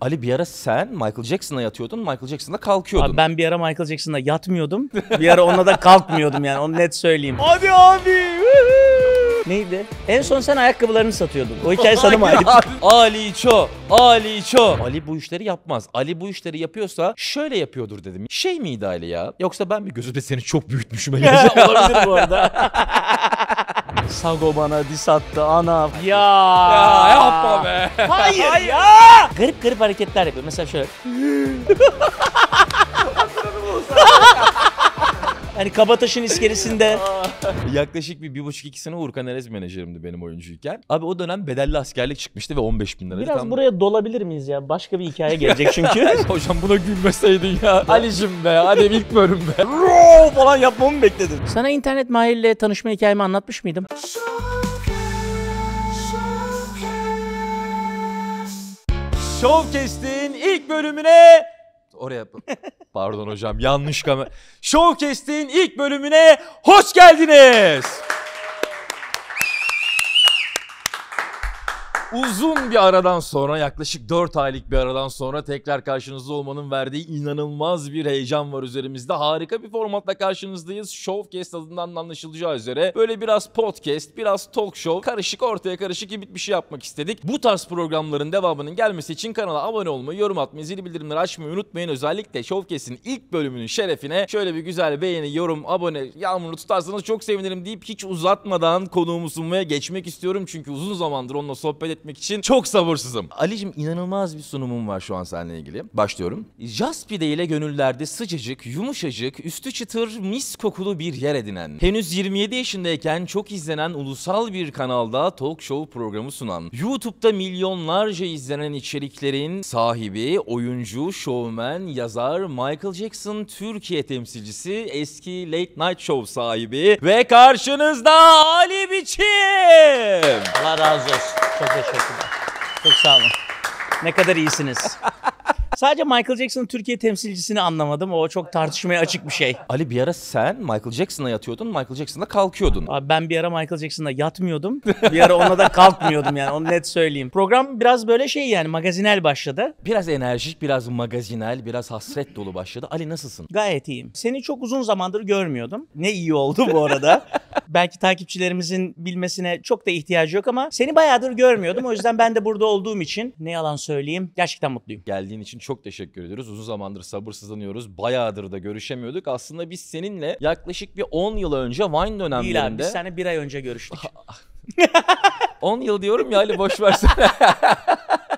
Ali bir ara sen Michael Jackson'la yatıyordun, Michael Jackson'la kalkıyordun. Abi ben bir ara Michael Jackson'la yatmıyordum. Bir ara onunla da kalkmıyordum yani onu net söyleyeyim. Hadi abi. Neydi? En son sen ayakkabılarını satıyordun. O hikaye sana mı ait? Ali Ço, Ali Ço. Ali bu işleri yapmaz. Ali bu işleri yapıyorsa şöyle yapıyordur dedim. Şey miydi Ali ya? Yoksa ben mi gözümde seni çok büyütmüşüm? Olabilir bu arada. Sago bana dis attı ana. Ya. Ya yapma be. Hayır, Hayır. ya. Garip garip hareketler yapıyor. Mesela şöyle. Hani Kabataş'ın iskelesinde. Yaklaşık bir, bir buçuk iki sene Urkan Erez menajerimdi benim oyuncuyken. Abi o dönem bedelli askerlik çıkmıştı ve 15 bin lira. Biraz tam... buraya dolabilir miyiz ya? Başka bir hikaye gelecek çünkü. Hocam buna gülmeseydin ya. Ali'cim be. Hadi ilk bölüm be. falan yapmamı bekledin. Sana internet mahalle tanışma hikayemi anlatmış mıydım? Showcase'in ilk bölümüne oraya pardon hocam yanlış kamera. Showcast'in ilk bölümüne hoş geldiniz. uzun bir aradan sonra yaklaşık 4 aylık bir aradan sonra tekrar karşınızda olmanın verdiği inanılmaz bir heyecan var üzerimizde. Harika bir formatla karşınızdayız. Showcast adından anlaşılacağı üzere böyle biraz podcast, biraz talk show, karışık ortaya karışık ibit bir şey yapmak istedik. Bu tarz programların devamının gelmesi için kanala abone olmayı, yorum atmayı, zil bildirimleri açmayı unutmayın. Özellikle Showcast'in ilk bölümünün şerefine şöyle bir güzel beğeni, yorum, abone, yağmurunu tutarsanız çok sevinirim deyip hiç uzatmadan konuğumu sunmaya geçmek istiyorum. Çünkü uzun zamandır onunla sohbet etmek etmek için çok sabırsızım. Ali'cim inanılmaz bir sunumum var şu an seninle ilgili. Başlıyorum. Jaspide ile gönüllerde sıcacık, yumuşacık, üstü çıtır, mis kokulu bir yer edinen, henüz 27 yaşındayken çok izlenen ulusal bir kanalda talk show programı sunan, YouTube'da milyonlarca izlenen içeriklerin sahibi, oyuncu, şovmen, yazar Michael Jackson Türkiye temsilcisi, eski Late Night Show sahibi ve karşınızda Ali Biçim. Allah razı olsun. Çok teşekkür Teşekkürler. Çok sağ olun. Ne kadar iyisiniz. Sadece Michael Jackson'ın Türkiye temsilcisini anlamadım. O çok tartışmaya açık bir şey. Ali bir ara sen Michael Jackson'la yatıyordun, Michael Jackson'la kalkıyordun. Abi ben bir ara Michael Jackson'la yatmıyordum. Bir ara ona da kalkmıyordum yani onu net söyleyeyim. Program biraz böyle şey yani magazinel başladı. Biraz enerjik, biraz magazinel, biraz hasret dolu başladı. Ali nasılsın? Gayet iyiyim. Seni çok uzun zamandır görmüyordum. Ne iyi oldu bu arada. Belki takipçilerimizin bilmesine çok da ihtiyacı yok ama seni bayağıdır görmüyordum. O yüzden ben de burada olduğum için ne yalan söyleyeyim gerçekten mutluyum. Geldiğin için çok teşekkür ediyoruz. Uzun zamandır sabırsızlanıyoruz. Bayağıdır da görüşemiyorduk. Aslında biz seninle yaklaşık bir 10 yıl önce Wine dönemlerinde... Değil abi biz seninle bir ay önce görüştük. 10 yıl diyorum ya Ali boş versene.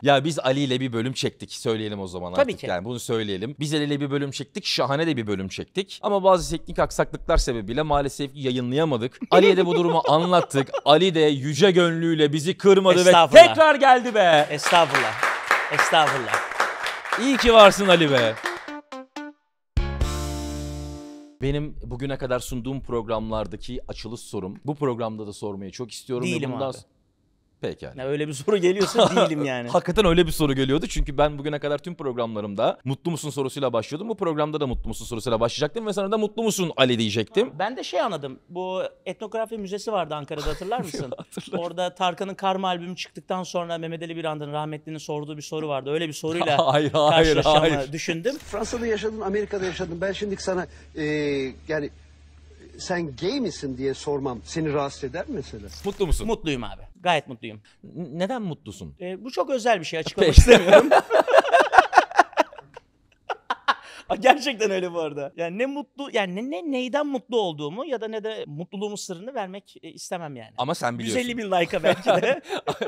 Ya biz Ali ile bir bölüm çektik söyleyelim o zaman Tabii artık. ki. Yani bunu söyleyelim. Biz Ali ile bir bölüm çektik. Şahane de bir bölüm çektik. Ama bazı teknik aksaklıklar sebebiyle maalesef yayınlayamadık. Ali'ye de bu durumu anlattık. Ali de yüce gönlüyle bizi kırmadı ve tekrar geldi be. Estağfurullah. Estağfurullah. İyi ki varsın Ali be. Benim bugüne kadar sunduğum programlardaki açılış sorum. Bu programda da sormayı çok istiyorum. ve bundan abi. Pekala. Ya öyle bir soru geliyorsa değilim yani. Hakikaten öyle bir soru geliyordu. Çünkü ben bugüne kadar tüm programlarımda mutlu musun sorusuyla başlıyordum. Bu programda da mutlu musun sorusuyla başlayacaktım ve sana da mutlu musun Ali diyecektim. Ben de şey anladım. Bu etnografi müzesi vardı Ankara'da hatırlar mısın? Hatırlarım. Orada Tarkan'ın Karma albümü çıktıktan sonra Mehmet Ali Birand'ın rahmetlinin sorduğu bir soru vardı. Öyle bir soruyla hayır, hayır, hayır. düşündüm. Fransa'da yaşadın, Amerika'da yaşadın. Ben şimdi sana e, yani sen gay misin diye sormam seni rahatsız eder mi mesela? Mutlu musun? Mutluyum abi. Gayet mutluyum. Neden mutlusun? E, bu çok özel bir şey açıklamak istemiyorum. Gerçekten öyle bu arada. Yani ne mutlu yani ne, ne neyden mutlu olduğumu ya da ne de mutluluğumun sırrını vermek e, istemem yani. Ama sen biliyorsun. 150 bin like'a belki de.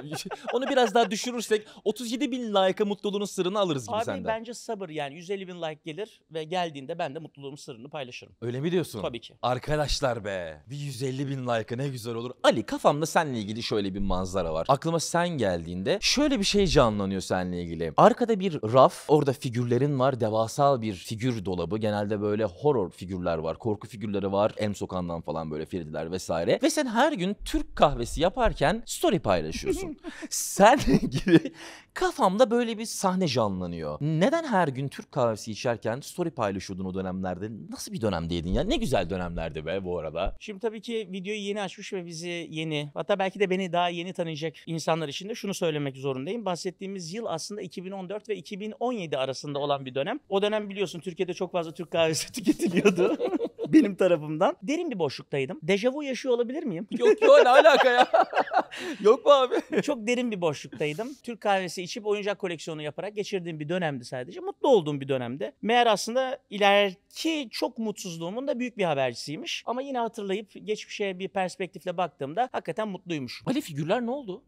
Onu biraz daha düşürürsek 37 bin like'a mutluluğunun sırrını alırız gibi Abi, senden. Abi bence sabır yani 150 bin like gelir ve geldiğinde ben de mutluluğumun sırrını paylaşırım. Öyle mi diyorsun? Tabii ki. Arkadaşlar be bir 150 bin like'a ne güzel olur. Ali kafamda seninle ilgili şöyle bir manzara var. Aklıma sen geldiğinde şöyle bir şey canlanıyor seninle ilgili. Arkada bir raf orada figürlerin var devasal bir figür figür dolabı. Genelde böyle horror figürler var, korku figürleri var. Em Sokağı'ndan falan böyle Ferdiler vesaire. Ve sen her gün Türk kahvesi yaparken story paylaşıyorsun. sen gibi kafamda böyle bir sahne canlanıyor. Neden her gün Türk kahvesi içerken story paylaşıyordun o dönemlerde? Nasıl bir dönemdeydin ya? Ne güzel dönemlerdi be bu arada. Şimdi tabii ki videoyu yeni açmış ve bizi yeni hatta belki de beni daha yeni tanıyacak insanlar için de şunu söylemek zorundayım. Bahsettiğimiz yıl aslında 2014 ve 2017 arasında olan bir dönem. O dönem biliyorsun Türkiye'de çok fazla Türk kahvesi tüketiliyordu. benim tarafımdan. Derin bir boşluktaydım. Dejavu yaşıyor olabilir miyim? Yok yok ne alaka ya? yok mu abi? Çok derin bir boşluktaydım. Türk kahvesi içip oyuncak koleksiyonu yaparak geçirdiğim bir dönemdi sadece. Mutlu olduğum bir dönemde. Meğer aslında ileriki çok mutsuzluğumun da büyük bir habercisiymiş. Ama yine hatırlayıp geçmişe bir perspektifle baktığımda hakikaten mutluymuş. Ali figürler ne oldu?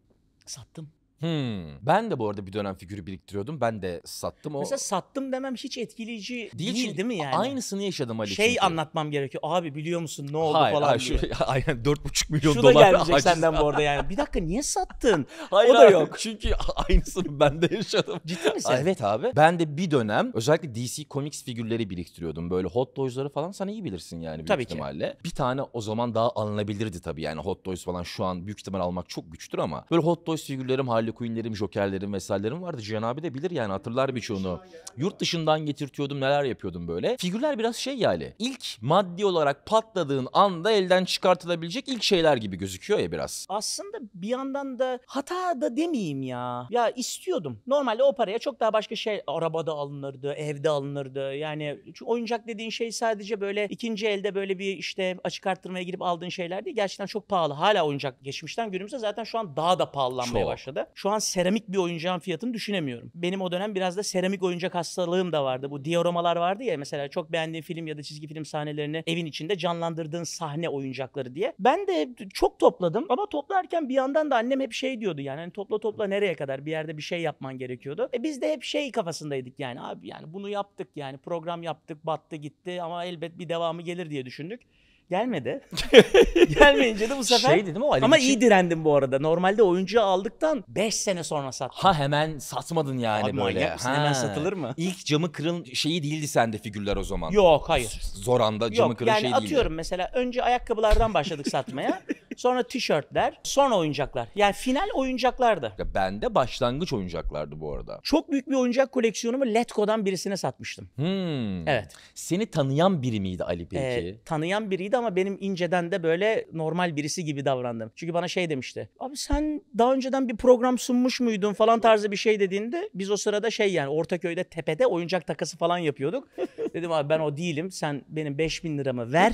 Sattım. Hmm. Ben de bu arada bir dönem figürü biriktiriyordum. Ben de sattım o. Mesela sattım demem hiç etkileyici değil, değil, değil mi yani? Aynısını yaşadım Ali. Şey çünkü. anlatmam gerekiyor. Abi biliyor musun ne oldu hayır, falan hayır, diye. Şu, aynen 4,5 milyon Şu dolar. Şu da gelecek senden bu arada yani. Bir dakika niye sattın? hayır, o da yok. Çünkü aynısını ben de yaşadım. Ciddi misin? Evet abi. Ben de bir dönem özellikle DC Comics figürleri biriktiriyordum. Böyle Hot Toys'ları falan sen iyi bilirsin yani büyük tabii ihtimalle. Ki. Bir tane o zaman daha alınabilirdi tabii yani Hot Toys falan şu an büyük ihtimal almak çok güçtür ama böyle Hot Toys figürlerim hali Harley Quinn'lerim, Joker'lerim vesairelerim vardı. Cihan abi de bilir yani hatırlar birçoğunu. Yurt dışından getirtiyordum neler yapıyordum böyle. Figürler biraz şey yani İlk maddi olarak patladığın anda elden çıkartılabilecek ilk şeyler gibi gözüküyor ya biraz. Aslında bir yandan da hata da demeyeyim ya. Ya istiyordum. Normalde o paraya çok daha başka şey arabada alınırdı, evde alınırdı. Yani oyuncak dediğin şey sadece böyle ikinci elde böyle bir işte açık arttırmaya girip aldığın şeyler değil. Gerçekten çok pahalı. Hala oyuncak geçmişten günümüze zaten şu an daha da pahalanmaya çok. başladı şu an seramik bir oyuncağın fiyatını düşünemiyorum. Benim o dönem biraz da seramik oyuncak hastalığım da vardı. Bu dioramallar vardı ya mesela çok beğendiğin film ya da çizgi film sahnelerini evin içinde canlandırdığın sahne oyuncakları diye. Ben de çok topladım ama toplarken bir yandan da annem hep şey diyordu yani hani topla topla nereye kadar bir yerde bir şey yapman gerekiyordu. E biz de hep şey kafasındaydık yani abi yani bunu yaptık yani program yaptık battı gitti ama elbet bir devamı gelir diye düşündük. Gelmedi. Gelmeyince de bu sefer. Şey dedim o Ali Ama Biçim... iyi direndim bu arada. Normalde oyuncuyu aldıktan 5 sene sonra sattım. Ha hemen satmadın yani Abi böyle. Manyak hemen satılır mı? İlk camı kırın şeyi değildi sende figürler o zaman. Yok hayır. Zor anda camı Yok, kırın yani şeyi değildi. Yani atıyorum mesela önce ayakkabılardan başladık satmaya. Sonra tişörtler, sonra oyuncaklar. Yani final oyuncaklardı. Ya bende başlangıç oyuncaklardı bu arada. Çok büyük bir oyuncak koleksiyonumu Letko'dan birisine satmıştım. Hmm. Evet. Seni tanıyan biri miydi Ali peki? Ee, tanıyan biriydi ama benim inceden de böyle normal birisi gibi davrandım. Çünkü bana şey demişti. Abi sen daha önceden bir program sunmuş muydun falan tarzı bir şey dediğinde biz o sırada şey yani Ortaköy'de tepede oyuncak takası falan yapıyorduk. Dedim abi ben o değilim. Sen benim 5000 liramı ver.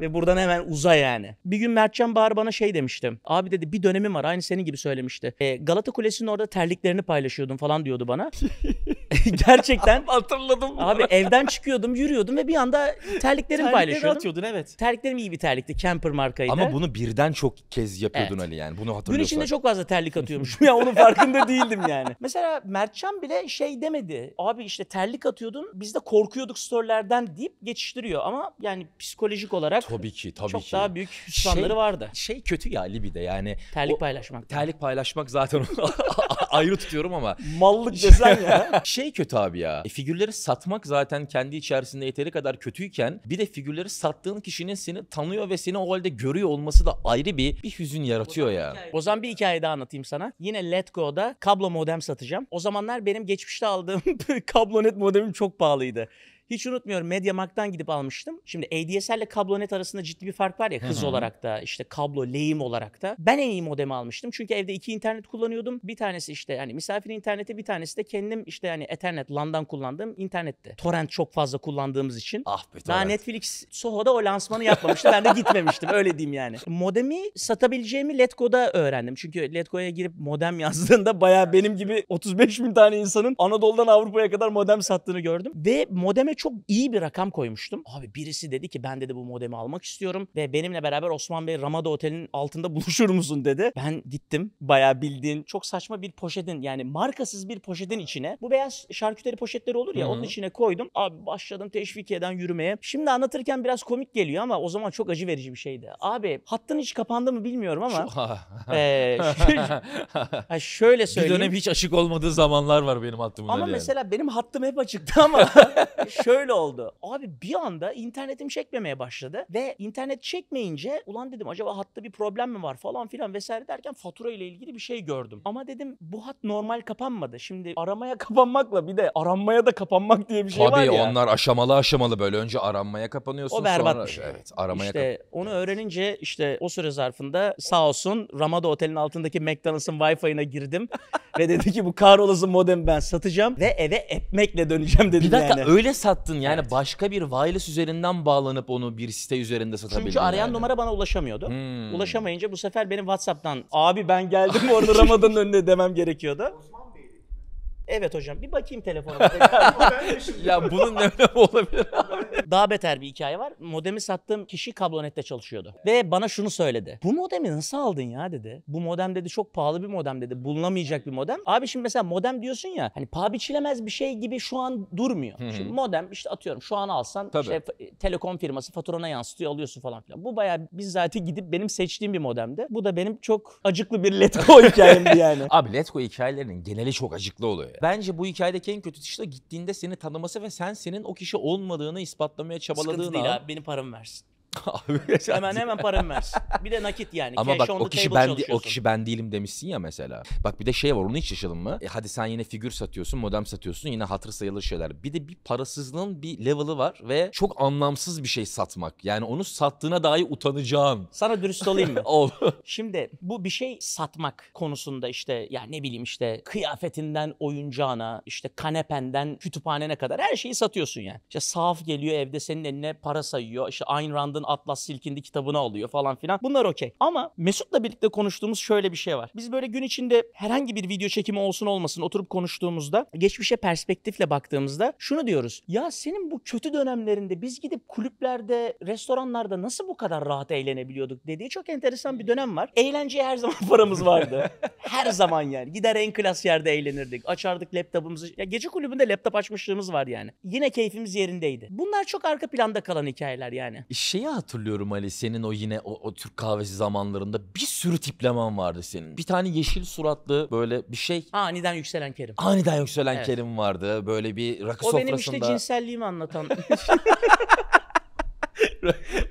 Ve buradan hemen uza yani. Bir gün Mertcan Bağır bana şey demişti. Abi dedi bir dönemim var aynı senin gibi söylemişti. E, Galata Kulesi'nin orada terliklerini paylaşıyordum falan diyordu bana. Gerçekten. Hatırladım. Abi evden çıkıyordum, yürüyordum ve bir anda terliklerimi paylaşıyordum. atıyordun evet. Terliklerim iyi bir terlikti. Camper markaydı. Ama bunu birden çok kez yapıyordun Evet. Ali yani. Bunu Gün hatırlıyorsun. içinde çok fazla terlik atıyormuşum ya onun farkında değildim yani. Mesela Mertcan bile şey demedi. Abi işte terlik atıyordun biz de korkuyorduk storylerden deyip geçiştiriyor. Ama yani psikolojik olarak Tabii ki tabii çok ki. daha büyük hüsranları Şey- vardı. Şey kötü ya Ali bir de yani. Terlik O- paylaşmak. Terlik paylaşmak zaten ayrı tutuyorum ama. Mallık desen ya. şey şey kötü abi ya. E, figürleri satmak zaten kendi içerisinde yeteri kadar kötüyken bir de figürleri sattığın kişinin seni tanıyor ve seni o halde görüyor olması da ayrı bir bir hüzün yaratıyor ya. O zaman bir hikaye daha anlatayım sana. Yine Letgo'da kablo modem satacağım. O zamanlar benim geçmişte aldığım kablonet modemim çok pahalıydı. Hiç unutmuyorum Mediamarkt'tan gidip almıştım. Şimdi ADSL ile kablo net arasında ciddi bir fark var ya hız olarak da işte kablo lehim olarak da. Ben en iyi modemi almıştım. Çünkü evde iki internet kullanıyordum. Bir tanesi işte hani misafir interneti bir tanesi de kendim işte hani Ethernet LAN'dan kullandığım internette. Torrent çok fazla kullandığımız için. Ah be Daha Netflix Soho'da o lansmanı yapmamıştı. ben de gitmemiştim öyle diyeyim yani. Modemi satabileceğimi Letgo'da öğrendim. Çünkü Letgo'ya girip modem yazdığında baya benim gibi 35 bin tane insanın Anadolu'dan Avrupa'ya kadar modem sattığını gördüm. Ve modeme Önüne çok iyi bir rakam koymuştum. Abi birisi dedi ki ben dedi bu modemi almak istiyorum ve benimle beraber Osman Bey Ramada Oteli'nin altında buluşur musun dedi. Ben gittim. Bayağı bildiğin çok saçma bir poşetin yani markasız bir poşetin içine bu beyaz şarküteri poşetleri olur ya Hı-hı. onun içine koydum. Abi başladım teşvikiyeden yürümeye. Şimdi anlatırken biraz komik geliyor ama o zaman çok acı verici bir şeydi. Abi hattın hiç kapandı mı bilmiyorum ama e, şöyle, şöyle söyleyeyim. Bir dönem hiç açık olmadığı zamanlar var benim hattımın. Ama mesela yani. benim hattım hep açıktı ama Şöyle oldu. Abi bir anda internetim çekmemeye başladı ve internet çekmeyince ulan dedim acaba hatta bir problem mi var falan filan vesaire derken fatura ile ilgili bir şey gördüm. Ama dedim bu hat normal kapanmadı. Şimdi aramaya kapanmakla bir de aranmaya da kapanmak diye bir şey Tabii var ya. Tabii onlar aşamalı aşamalı böyle önce aranmaya kapanıyorsun o berbat sonra şey. evet aramaya İşte onu öğrenince işte o süre zarfında sağ olsun Ramada Otel'in altındaki McDonald's'ın Wi-Fi'ına girdim ve dedi ki bu kahrolası modem ben satacağım ve eve ekmekle döneceğim dedim bir dakika, yani. öyle sat sattın yani evet. başka bir wireless üzerinden bağlanıp onu bir site üzerinde satabildin. Çünkü arayan yani. numara bana ulaşamıyordu. Hmm. Ulaşamayınca bu sefer benim WhatsApp'tan abi ben geldim orada Ramazan'ın önüne demem gerekiyordu. Osman Evet hocam bir bakayım telefonuma. ya bunun ne önemi olabilir abi? Daha beter bir hikaye var. Modemi sattığım kişi kablonette çalışıyordu. Ve bana şunu söyledi. Bu modemi nasıl aldın ya dedi. Bu modem dedi çok pahalı bir modem dedi. Bulunamayacak bir modem. Abi şimdi mesela modem diyorsun ya hani paha biçilemez bir şey gibi şu an durmuyor. Hı-hı. Şimdi modem işte atıyorum şu an alsan Tabii. işte telekom firması faturana yansıtıyor alıyorsun falan filan. Bu bayağı bizzati gidip benim seçtiğim bir modemdi. Bu da benim çok acıklı bir Letgo hikayemdi yani. Abi Letgo hikayelerinin geneli çok acıklı oluyor. Bence bu hikayedeki en kötü işte gittiğinde seni tanıması ve sen senin o kişi olmadığını ispatlamaya çabaladığın Sıkıntı değil an. abi benim paramı versin. hemen hemen param versin. Bir de nakit yani. Ama Cash bak o kişi ben o kişi ben değilim demişsin ya mesela. Bak bir de şey var onu hiç yaşadın mı? E, hadi sen yine figür satıyorsun, modem satıyorsun yine hatır sayılır şeyler. Bir de bir parasızlığın bir level'ı var ve çok anlamsız bir şey satmak. Yani onu sattığına dahi utanacağım. Sana dürüst olayım mı? Ol. Şimdi bu bir şey satmak konusunda işte yani ne bileyim işte kıyafetinden oyuncağına, işte kanependen kütüphanene kadar her şeyi satıyorsun yani. İşte sahaf geliyor evde senin eline para sayıyor. İşte Ayn Rand'ın Atlas Silkindi kitabını alıyor falan filan. Bunlar okey. Ama Mesut'la birlikte konuştuğumuz şöyle bir şey var. Biz böyle gün içinde herhangi bir video çekimi olsun olmasın oturup konuştuğumuzda geçmişe perspektifle baktığımızda şunu diyoruz. Ya senin bu kötü dönemlerinde biz gidip kulüplerde, restoranlarda nasıl bu kadar rahat eğlenebiliyorduk dediği çok enteresan bir dönem var. Eğlenceye her zaman paramız vardı. her zaman yani. Gider en klas yerde eğlenirdik. Açardık laptopumuzu. Ya gece kulübünde laptop açmışlığımız var yani. Yine keyfimiz yerindeydi. Bunlar çok arka planda kalan hikayeler yani. Şeyi hatırlıyorum Ali senin o yine o, o Türk kahvesi zamanlarında bir sürü tiplemen vardı senin. Bir tane yeşil suratlı böyle bir şey. Aniden yükselen Kerim. Aniden yükselen Evet. Kerim vardı. Böyle bir rakı O benim işte cinselliğimi anlatan.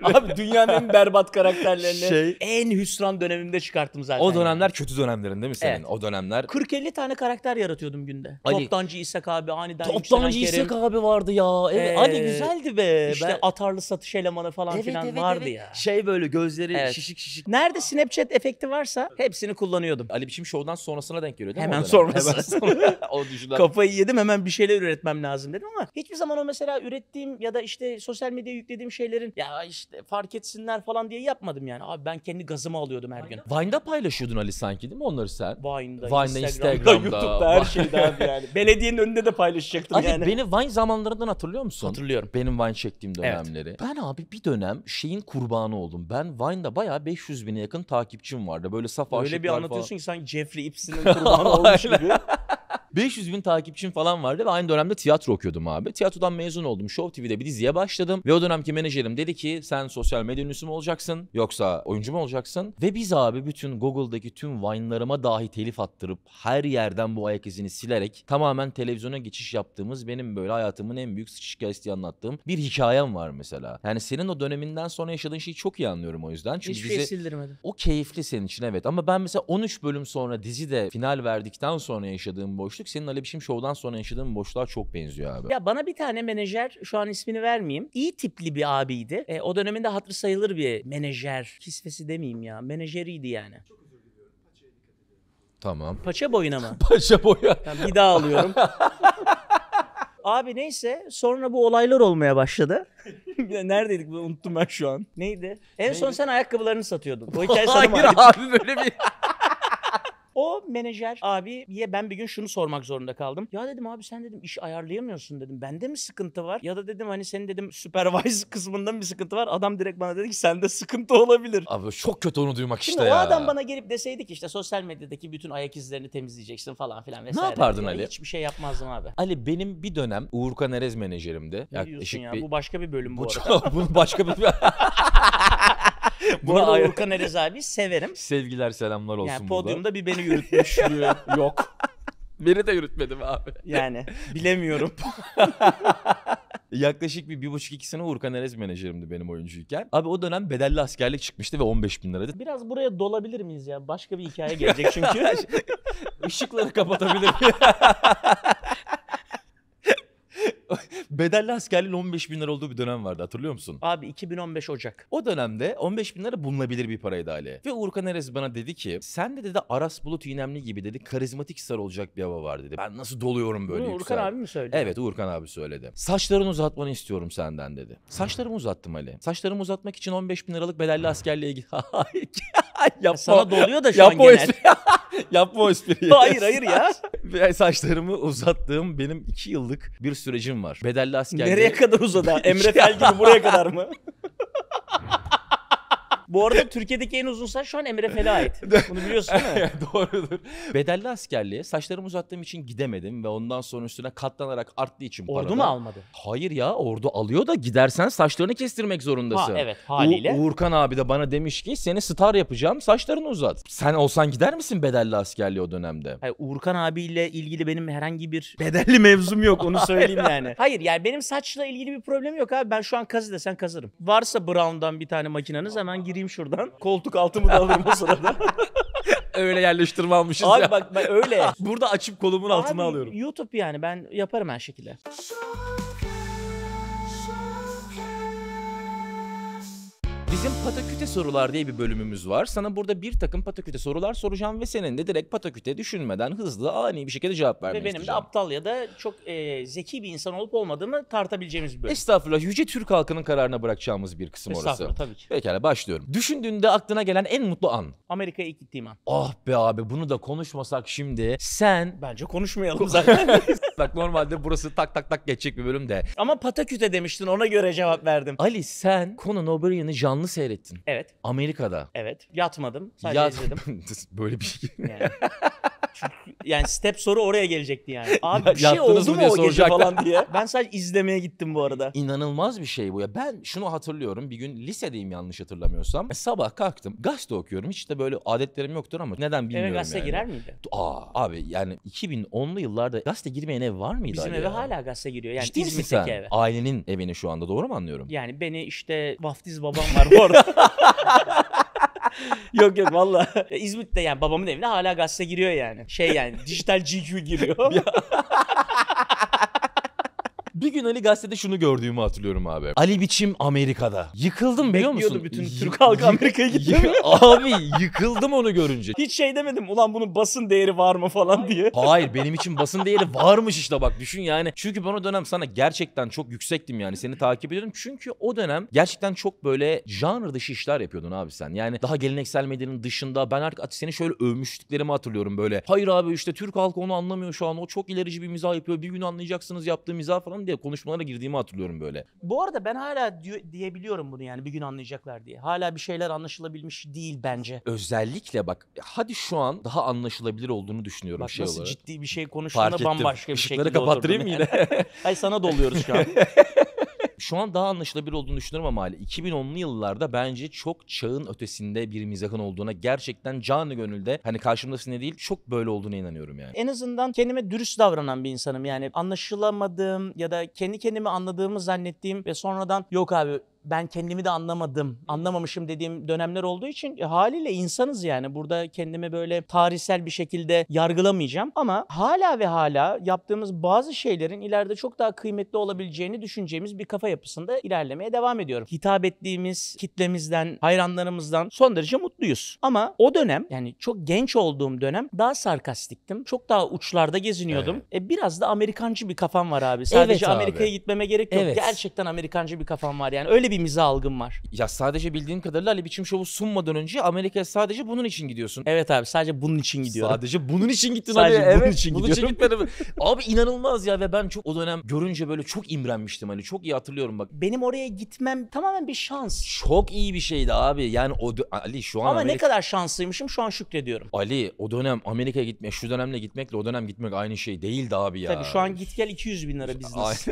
Abi dünyanın en berbat karakterlerini Şey- en hüsran döneminde çıkarttım zaten. o dönemler kötü dönemlerin değil mi senin? Evet. O dönemler. 40-50 tane karakter yaratıyordum günde. Ali- Toptancı İsek abi aniden Toptancı İsek abi vardı ya. Evet, Ee, Ali güzeldi be. İşte Ben- atarlı satış elemanı falan Evet, filan evet, vardı evet. ya. Şey böyle gözleri Evet. şişik şişik. Nerede Snapchat efekti varsa hepsini kullanıyordum. Ali Biçim Show'dan sonrasına denk geliyor değil mi? Hemen o sonrası. Hemen sonra. o düşünülen. Kafayı yedim hemen bir şeyler üretmem lazım dedim ama hiçbir zaman o mesela ürettiğim ya da işte sosyal medyaya yüklediğim şeylerin ya ya işte fark etsinler falan diye yapmadım yani. Abi ben kendi gazımı alıyordum her gün. Vine'da paylaşıyordun Ali sanki değil mi onları sen? Vine'da, Vine'da Instagram'da, Instagram'da YouTube'da her şeyde abi yani. Belediyenin önünde de paylaşacaktım abi yani. Beni Vine zamanlarından hatırlıyor musun? Hatırlıyorum. Benim Vine çektiğim dönemleri. Evet. Ben abi bir dönem şeyin kurbanı oldum. Ben Vine'da bayağı 500 bine yakın takipçim vardı. Böyle saf Öyle bir anlatıyorsun falan. ki sanki Jeffrey Epstein'in kurbanı olmuş gibi. 500 bin takipçim falan vardı ve aynı dönemde tiyatro okuyordum abi. Tiyatrodan mezun oldum. Show TV'de bir diziye başladım ve o dönemki menajerim dedi ki sen sosyal medya ünlüsü mü olacaksın yoksa oyuncu mu olacaksın? Ve biz abi bütün Google'daki tüm Vine'larıma dahi telif attırıp her yerden bu ayak izini silerek tamamen televizyona geçiş yaptığımız benim böyle hayatımın en büyük sıçış hikayesi anlattığım bir hikayem var mesela. Yani senin o döneminden sonra yaşadığın şeyi çok iyi anlıyorum o yüzden. Çünkü Hiçbir şey sildirmedi. O keyifli senin için evet ama ben mesela 13 bölüm sonra dizide final verdikten sonra yaşadığım bu boşluk senin Ali Biçim Show'dan sonra yaşadığın boşluğa çok benziyor abi. Ya bana bir tane menajer şu an ismini vermeyeyim. İyi tipli bir abiydi. E, o döneminde hatırı sayılır bir menajer. Kisvesi demeyeyim ya. Menajeriydi yani. Çok Tamam. Paça boyuna mı? Paça boya. Yani bir daha alıyorum. Abi neyse sonra bu olaylar olmaya başladı. Neredeydik bunu unuttum ben şu an. Neydi? En Neydi? son sen ayakkabılarını satıyordun. O hikaye sana Hayır abi böyle bir... O menajer abiye ben bir gün şunu sormak zorunda kaldım. Ya dedim abi sen dedim iş ayarlayamıyorsun dedim. Bende mi sıkıntı var? Ya da dedim hani senin dedim supervise kısmından bir sıkıntı var. Adam direkt bana dedi ki sende sıkıntı olabilir. Abi çok kötü onu duymak Şimdi işte o ya. adam bana gelip deseydi ki işte sosyal medyadaki bütün ayak izlerini temizleyeceksin falan filan vesaire. Ne yapardın Yani Ali? Hiçbir şey yapmazdım abi. Ali benim bir dönem Uğurkan Erez menajerimdi. Ne ya? bir... Bu başka bir bölüm bu, bu arada. bu başka bir... Bu arada Urkan Erez abi severim. Sevgiler selamlar olsun yani podyumda burada. bir beni yürütmüş. Yok. Beni de yürütmedim abi. Yani bilemiyorum. Yaklaşık bir, bir buçuk iki sene Urkan Erez menajerimdi benim oyuncuyken. Abi o dönem bedelli askerlik çıkmıştı ve 15 bin liraydı. Biraz buraya dolabilir miyiz ya? Başka bir hikaye gelecek çünkü. Işıkları kapatabilir bedelli askerliğin 15 bin lira olduğu bir dönem vardı hatırlıyor musun? Abi 2015 Ocak. O dönemde 15 bin lira bulunabilir bir paraydı Ali. Ve Urkan Erez bana dedi ki sen de dedi Aras Bulut İynemli gibi dedi karizmatik star olacak bir hava var dedi. Ben nasıl doluyorum böyle Bunu Urkan abi mi söyledi? Evet Urkan abi söyledi. Saçlarını uzatmanı istiyorum senden dedi. Saçlarımı uzattım Ali. Saçlarımı uzatmak için 15 bin liralık bedelli askerliğe git. yapma, Sana doluyor da şu yapma an genel. yapma o espriyi. hayır hayır ya. Ve saçlarımı uzattığım benim iki yıllık bir sürecim var. Bedelli askerliğe. Nereye kadar uzadı? Emre Fel gibi buraya kadar mı? Bu arada Türkiye'deki en uzun saç şu an Emre Fel'e ait. Bunu biliyorsun değil mi? Doğrudur. Bedelli askerliğe saçlarımı uzattığım için gidemedim ve ondan sonra üstüne katlanarak arttığı için Ordu mu almadı? Hayır ya ordu alıyor da gidersen saçlarını kestirmek zorundasın. Ha evet haliyle. U- Uğurkan abi de bana demiş ki seni star yapacağım saçlarını uzat. Sen olsan gider misin bedelli askerliğe o dönemde? Hayır Uğurkan abiyle ilgili benim herhangi bir bedelli mevzum yok onu söyleyeyim yani. Hayır yani benim saçla ilgili bir problemim yok abi. Ben şu an kazı desen kazırım. Varsa Brown'dan bir tane makinanız hemen gireyim atlayayım şuradan. Koltuk altımı da alırım o sırada. öyle yerleştirme almışız Abi ya. bak ben öyle. Burada açıp kolumun altına alıyorum. YouTube yani ben yaparım her şekilde. Şu Bizim pataküte sorular diye bir bölümümüz var. Sana burada bir takım pataküte sorular soracağım ve senin de direkt pataküte düşünmeden hızlı ani bir şekilde cevap vermeni Ve benim de aptal ya da çok e, zeki bir insan olup olmadığımı tartabileceğimiz bir bölüm. Estağfurullah yüce Türk halkının kararına bırakacağımız bir kısım orası. Estağfurullah tabii ki. Pekala başlıyorum. Düşündüğünde aklına gelen en mutlu an. Amerika'ya ilk gittiğim an. Ah be abi bunu da konuşmasak şimdi. Sen Bence konuşmayalım zaten. bak normalde burası tak tak tak geçecek bir bölüm de. Ama pataküte demiştin ona göre cevap verdim. Ali sen Conan O'Brien'i canlı canlı seyrettin. Evet. Amerika'da. Evet. Yatmadım. Sadece Yat... izledim. Böyle bir şey. Yani. Çünkü yani step soru oraya gelecekti yani. Abi ya, bir şey oldu mu o gece falan diye. Ben sadece izlemeye gittim bu arada. İnanılmaz bir şey bu ya. Ben şunu hatırlıyorum. Bir gün lisedeyim yanlış hatırlamıyorsam. Sabah kalktım. Gazete okuyorum. Hiç de böyle adetlerim yoktur ama neden bilmiyorum Eve gazete yani. girer miydi? Aa abi yani 2010'lu yıllarda gazete girmeyen ev var mıydı? Bizim eve ya? hala gazete giriyor. Yani Ciddi İzmit'teki eve. Ailenin evini şu anda doğru mu anlıyorum? Yani beni işte vaftiz babam var bu yok yok valla. Ya İzmit'te yani babamın evine hala gazete giriyor yani. Şey yani dijital GQ giriyor. Bir gün Ali gazetede şunu gördüğümü hatırlıyorum abi. Ali biçim Amerika'da. Yıkıldım biliyor musun? Bekliyordu bütün Türk halkı Amerika'ya gitti. abi yıkıldım onu görünce. Hiç şey demedim ulan bunun basın değeri var mı falan diye. Hayır benim için basın değeri varmış işte bak düşün yani. Çünkü ben o dönem sana gerçekten çok yüksektim yani seni takip ediyordum. Çünkü o dönem gerçekten çok böyle janr dışı işler yapıyordun abi sen. Yani daha geleneksel medyanın dışında ben artık seni şöyle övmüştüklerimi hatırlıyorum böyle. Hayır abi işte Türk halkı onu anlamıyor şu an o çok ilerici bir mizah yapıyor bir gün anlayacaksınız yaptığı mizah falan diye diye konuşmalara girdiğimi hatırlıyorum böyle. Bu arada ben hala diye, diyebiliyorum bunu yani bir gün anlayacaklar diye. Hala bir şeyler anlaşılabilmiş değil bence. Özellikle bak hadi şu an daha anlaşılabilir olduğunu düşünüyorum bak, şey nasıl olarak. ciddi bir şey konuştuğunda Fark bambaşka bir şekilde kapattırayım mı yine? Hayır sana doluyoruz şu an. şu an daha anlaşılabilir olduğunu düşünüyorum ama hala 2010'lu yıllarda bence çok çağın ötesinde bir mizahın olduğuna gerçekten canı gönülde hani karşımda ne değil çok böyle olduğuna inanıyorum yani. En azından kendime dürüst davranan bir insanım yani anlaşılamadığım ya da kendi kendimi anladığımı zannettiğim ve sonradan yok abi ben kendimi de anlamadım, anlamamışım dediğim dönemler olduğu için e, haliyle insanız yani. Burada kendimi böyle tarihsel bir şekilde yargılamayacağım ama hala ve hala yaptığımız bazı şeylerin ileride çok daha kıymetli olabileceğini düşüneceğimiz bir kafa yapısında ilerlemeye devam ediyorum. Hitap ettiğimiz kitlemizden, hayranlarımızdan son derece mutluyuz. Ama o dönem yani çok genç olduğum dönem daha sarkastiktim. Çok daha uçlarda geziniyordum. Evet. E, biraz da Amerikancı bir kafam var abi. Sadece evet Amerika'ya gitmeme gerek yok. Evet. Gerçekten Amerikancı bir kafam var yani. Öyle bir bir mizah algım var. Ya sadece bildiğim kadarıyla Ali Biçim Şov'u sunmadan önce Amerika'ya sadece bunun için gidiyorsun. Evet abi sadece bunun için gidiyorum. Sadece bunun için gittin sadece oraya. Bunun evet, için bunun gidiyorum. için abi inanılmaz ya ve ben çok o dönem görünce böyle çok imrenmiştim hani çok iyi hatırlıyorum bak. Benim oraya gitmem tamamen bir şans. Çok iyi bir şeydi abi. Yani o Ali şu an Ama Amerika... ne kadar şanslıymışım şu an şükrediyorum. Ali o dönem Amerika'ya gitmek, şu dönemle gitmekle o dönem gitmek aynı şey değildi abi ya. Tabii şu an git gel 200 bin lira biznes.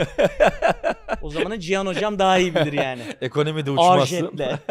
o zamanın Cihan hocam daha iyi bilir yani. Ekonomi de uçması. Arjetle.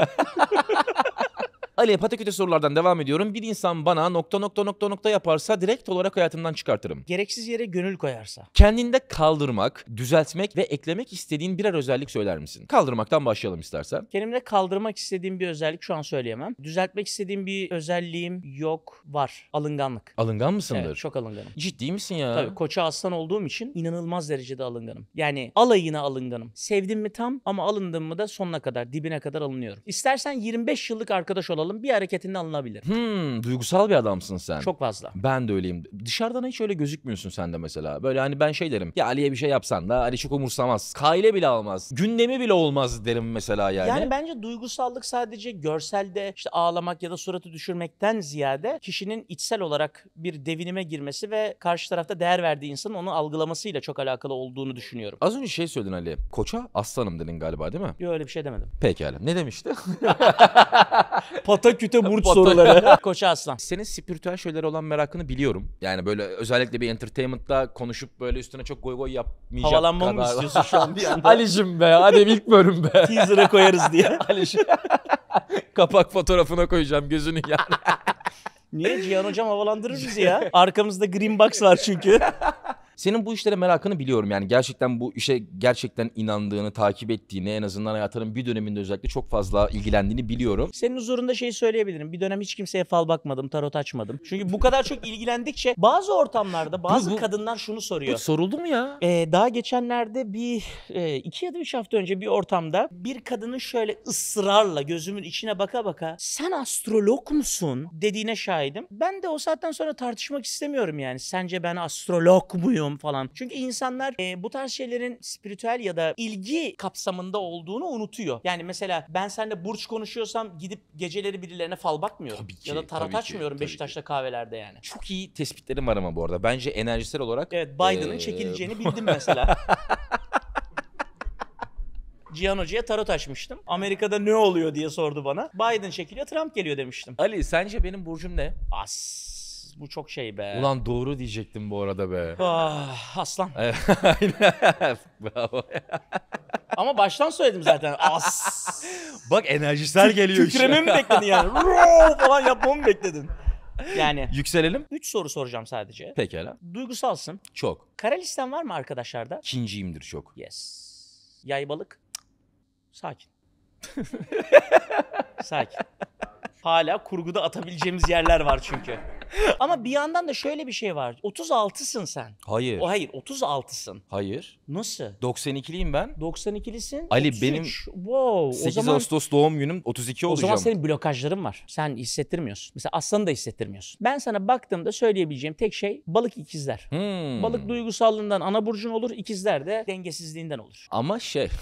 Ali pataküte sorulardan devam ediyorum. Bir insan bana nokta nokta nokta nokta yaparsa direkt olarak hayatımdan çıkartırım. Gereksiz yere gönül koyarsa. Kendinde kaldırmak, düzeltmek ve eklemek istediğin birer özellik söyler misin? Kaldırmaktan başlayalım istersen. Kendimde kaldırmak istediğim bir özellik şu an söyleyemem. Düzeltmek istediğim bir özelliğim yok, var. Alınganlık. Alıngan mısındır? Evet, çok alınganım. Ciddi misin ya? Tabii koça aslan olduğum için inanılmaz derecede alınganım. Yani alayına alınganım. Sevdim mi tam ama alındım mı da sonuna kadar, dibine kadar alınıyorum. İstersen 25 yıllık arkadaş olalım alalım bir hareketinde alınabilir. Hmm, duygusal bir adamsın sen. Çok fazla. Ben de öyleyim. Dışarıdan hiç öyle gözükmüyorsun sen de mesela. Böyle hani ben şey derim. Ya Ali'ye bir şey yapsan da Ali çok umursamaz. Kaile bile almaz. Gündemi bile olmaz derim mesela yani. Yani bence duygusallık sadece görselde işte ağlamak ya da suratı düşürmekten ziyade kişinin içsel olarak bir devinime girmesi ve karşı tarafta değer verdiği insanın onu algılamasıyla çok alakalı olduğunu düşünüyorum. Az önce şey söyledin Ali. Koça aslanım dedin galiba değil mi? Yok öyle bir şey demedim. Pekala. Ne demişti? Pataküte burç soruları. Koç Aslan. Senin spiritüel şeylere olan merakını biliyorum. Yani böyle özellikle bir entertainment'la konuşup böyle üstüne çok goy goy yapmayacak Havalanmamı kadar. istiyorsun şu an bir anda? Ali'cim be hadi ilk bölüm be. Teaser'a koyarız diye. Ali'cim. Kapak fotoğrafına koyacağım gözünü yani. Niye Cihan hocam havalandırır bizi ya? Arkamızda green box var çünkü. Senin bu işlere merakını biliyorum yani gerçekten bu işe gerçekten inandığını, takip ettiğini en azından hayatının bir döneminde özellikle çok fazla ilgilendiğini biliyorum. Senin huzurunda şey söyleyebilirim. Bir dönem hiç kimseye fal bakmadım, tarot açmadım. Çünkü bu kadar çok ilgilendikçe bazı ortamlarda bazı Bu- bu- kadınlar şunu soruyor. Soruldu mu ya? Ee, daha geçenlerde bir e, iki ya da üç hafta önce bir ortamda bir kadının şöyle ısrarla gözümün içine baka baka sen astrolog musun dediğine şahidim. Ben de o saatten sonra tartışmak istemiyorum yani. Sence ben astrolog muyum? medium falan. Çünkü insanlar e, bu tarz şeylerin spiritüel ya da ilgi kapsamında olduğunu unutuyor. Yani mesela ben seninle burç konuşuyorsam gidip geceleri birilerine fal bakmıyorum. Tabii ki, ya da tarat tabii açmıyorum ki, Beşiktaş'ta kahvelerde yani. Çok iyi tespitlerim var ama bu arada. Bence enerjisel olarak... Evet Biden'ın ee... çekileceğini bildim mesela. Cihan Hoca'ya tarot açmıştım. Amerika'da ne oluyor diye sordu bana. Biden çekiliyor, Trump geliyor demiştim. Ali sence benim burcum ne? As bu çok şey be. Ulan doğru diyecektim bu arada be. Ah, aslan. Aynen. Ama baştan söyledim zaten. As. Bak enerjisel geliyor işte. Titrememi bekledin yani. Roo falan yapmamı bekledin. Yani. Yükselelim. Üç soru soracağım sadece. Pekala. Duygusalsın. Çok. Kara listen var mı arkadaşlarda? İkinciyimdir çok. Yes. Yay balık. Sakin. Sakin. Hala kurguda atabileceğimiz yerler var çünkü. Ama bir yandan da şöyle bir şey var. 36'sın sen. Hayır. O hayır 36'sın. Hayır. Nasıl? 92'liyim ben. 92'lisin. Ali 33. benim wow. 8 o zaman, Ağustos doğum günüm 32 olacağım. O zaman senin blokajların var. Sen hissettirmiyorsun. Mesela aslanı da hissettirmiyorsun. Ben sana baktığımda söyleyebileceğim tek şey balık ikizler. Hmm. Balık duygusallığından ana burcun olur. ikizler de dengesizliğinden olur. Ama şey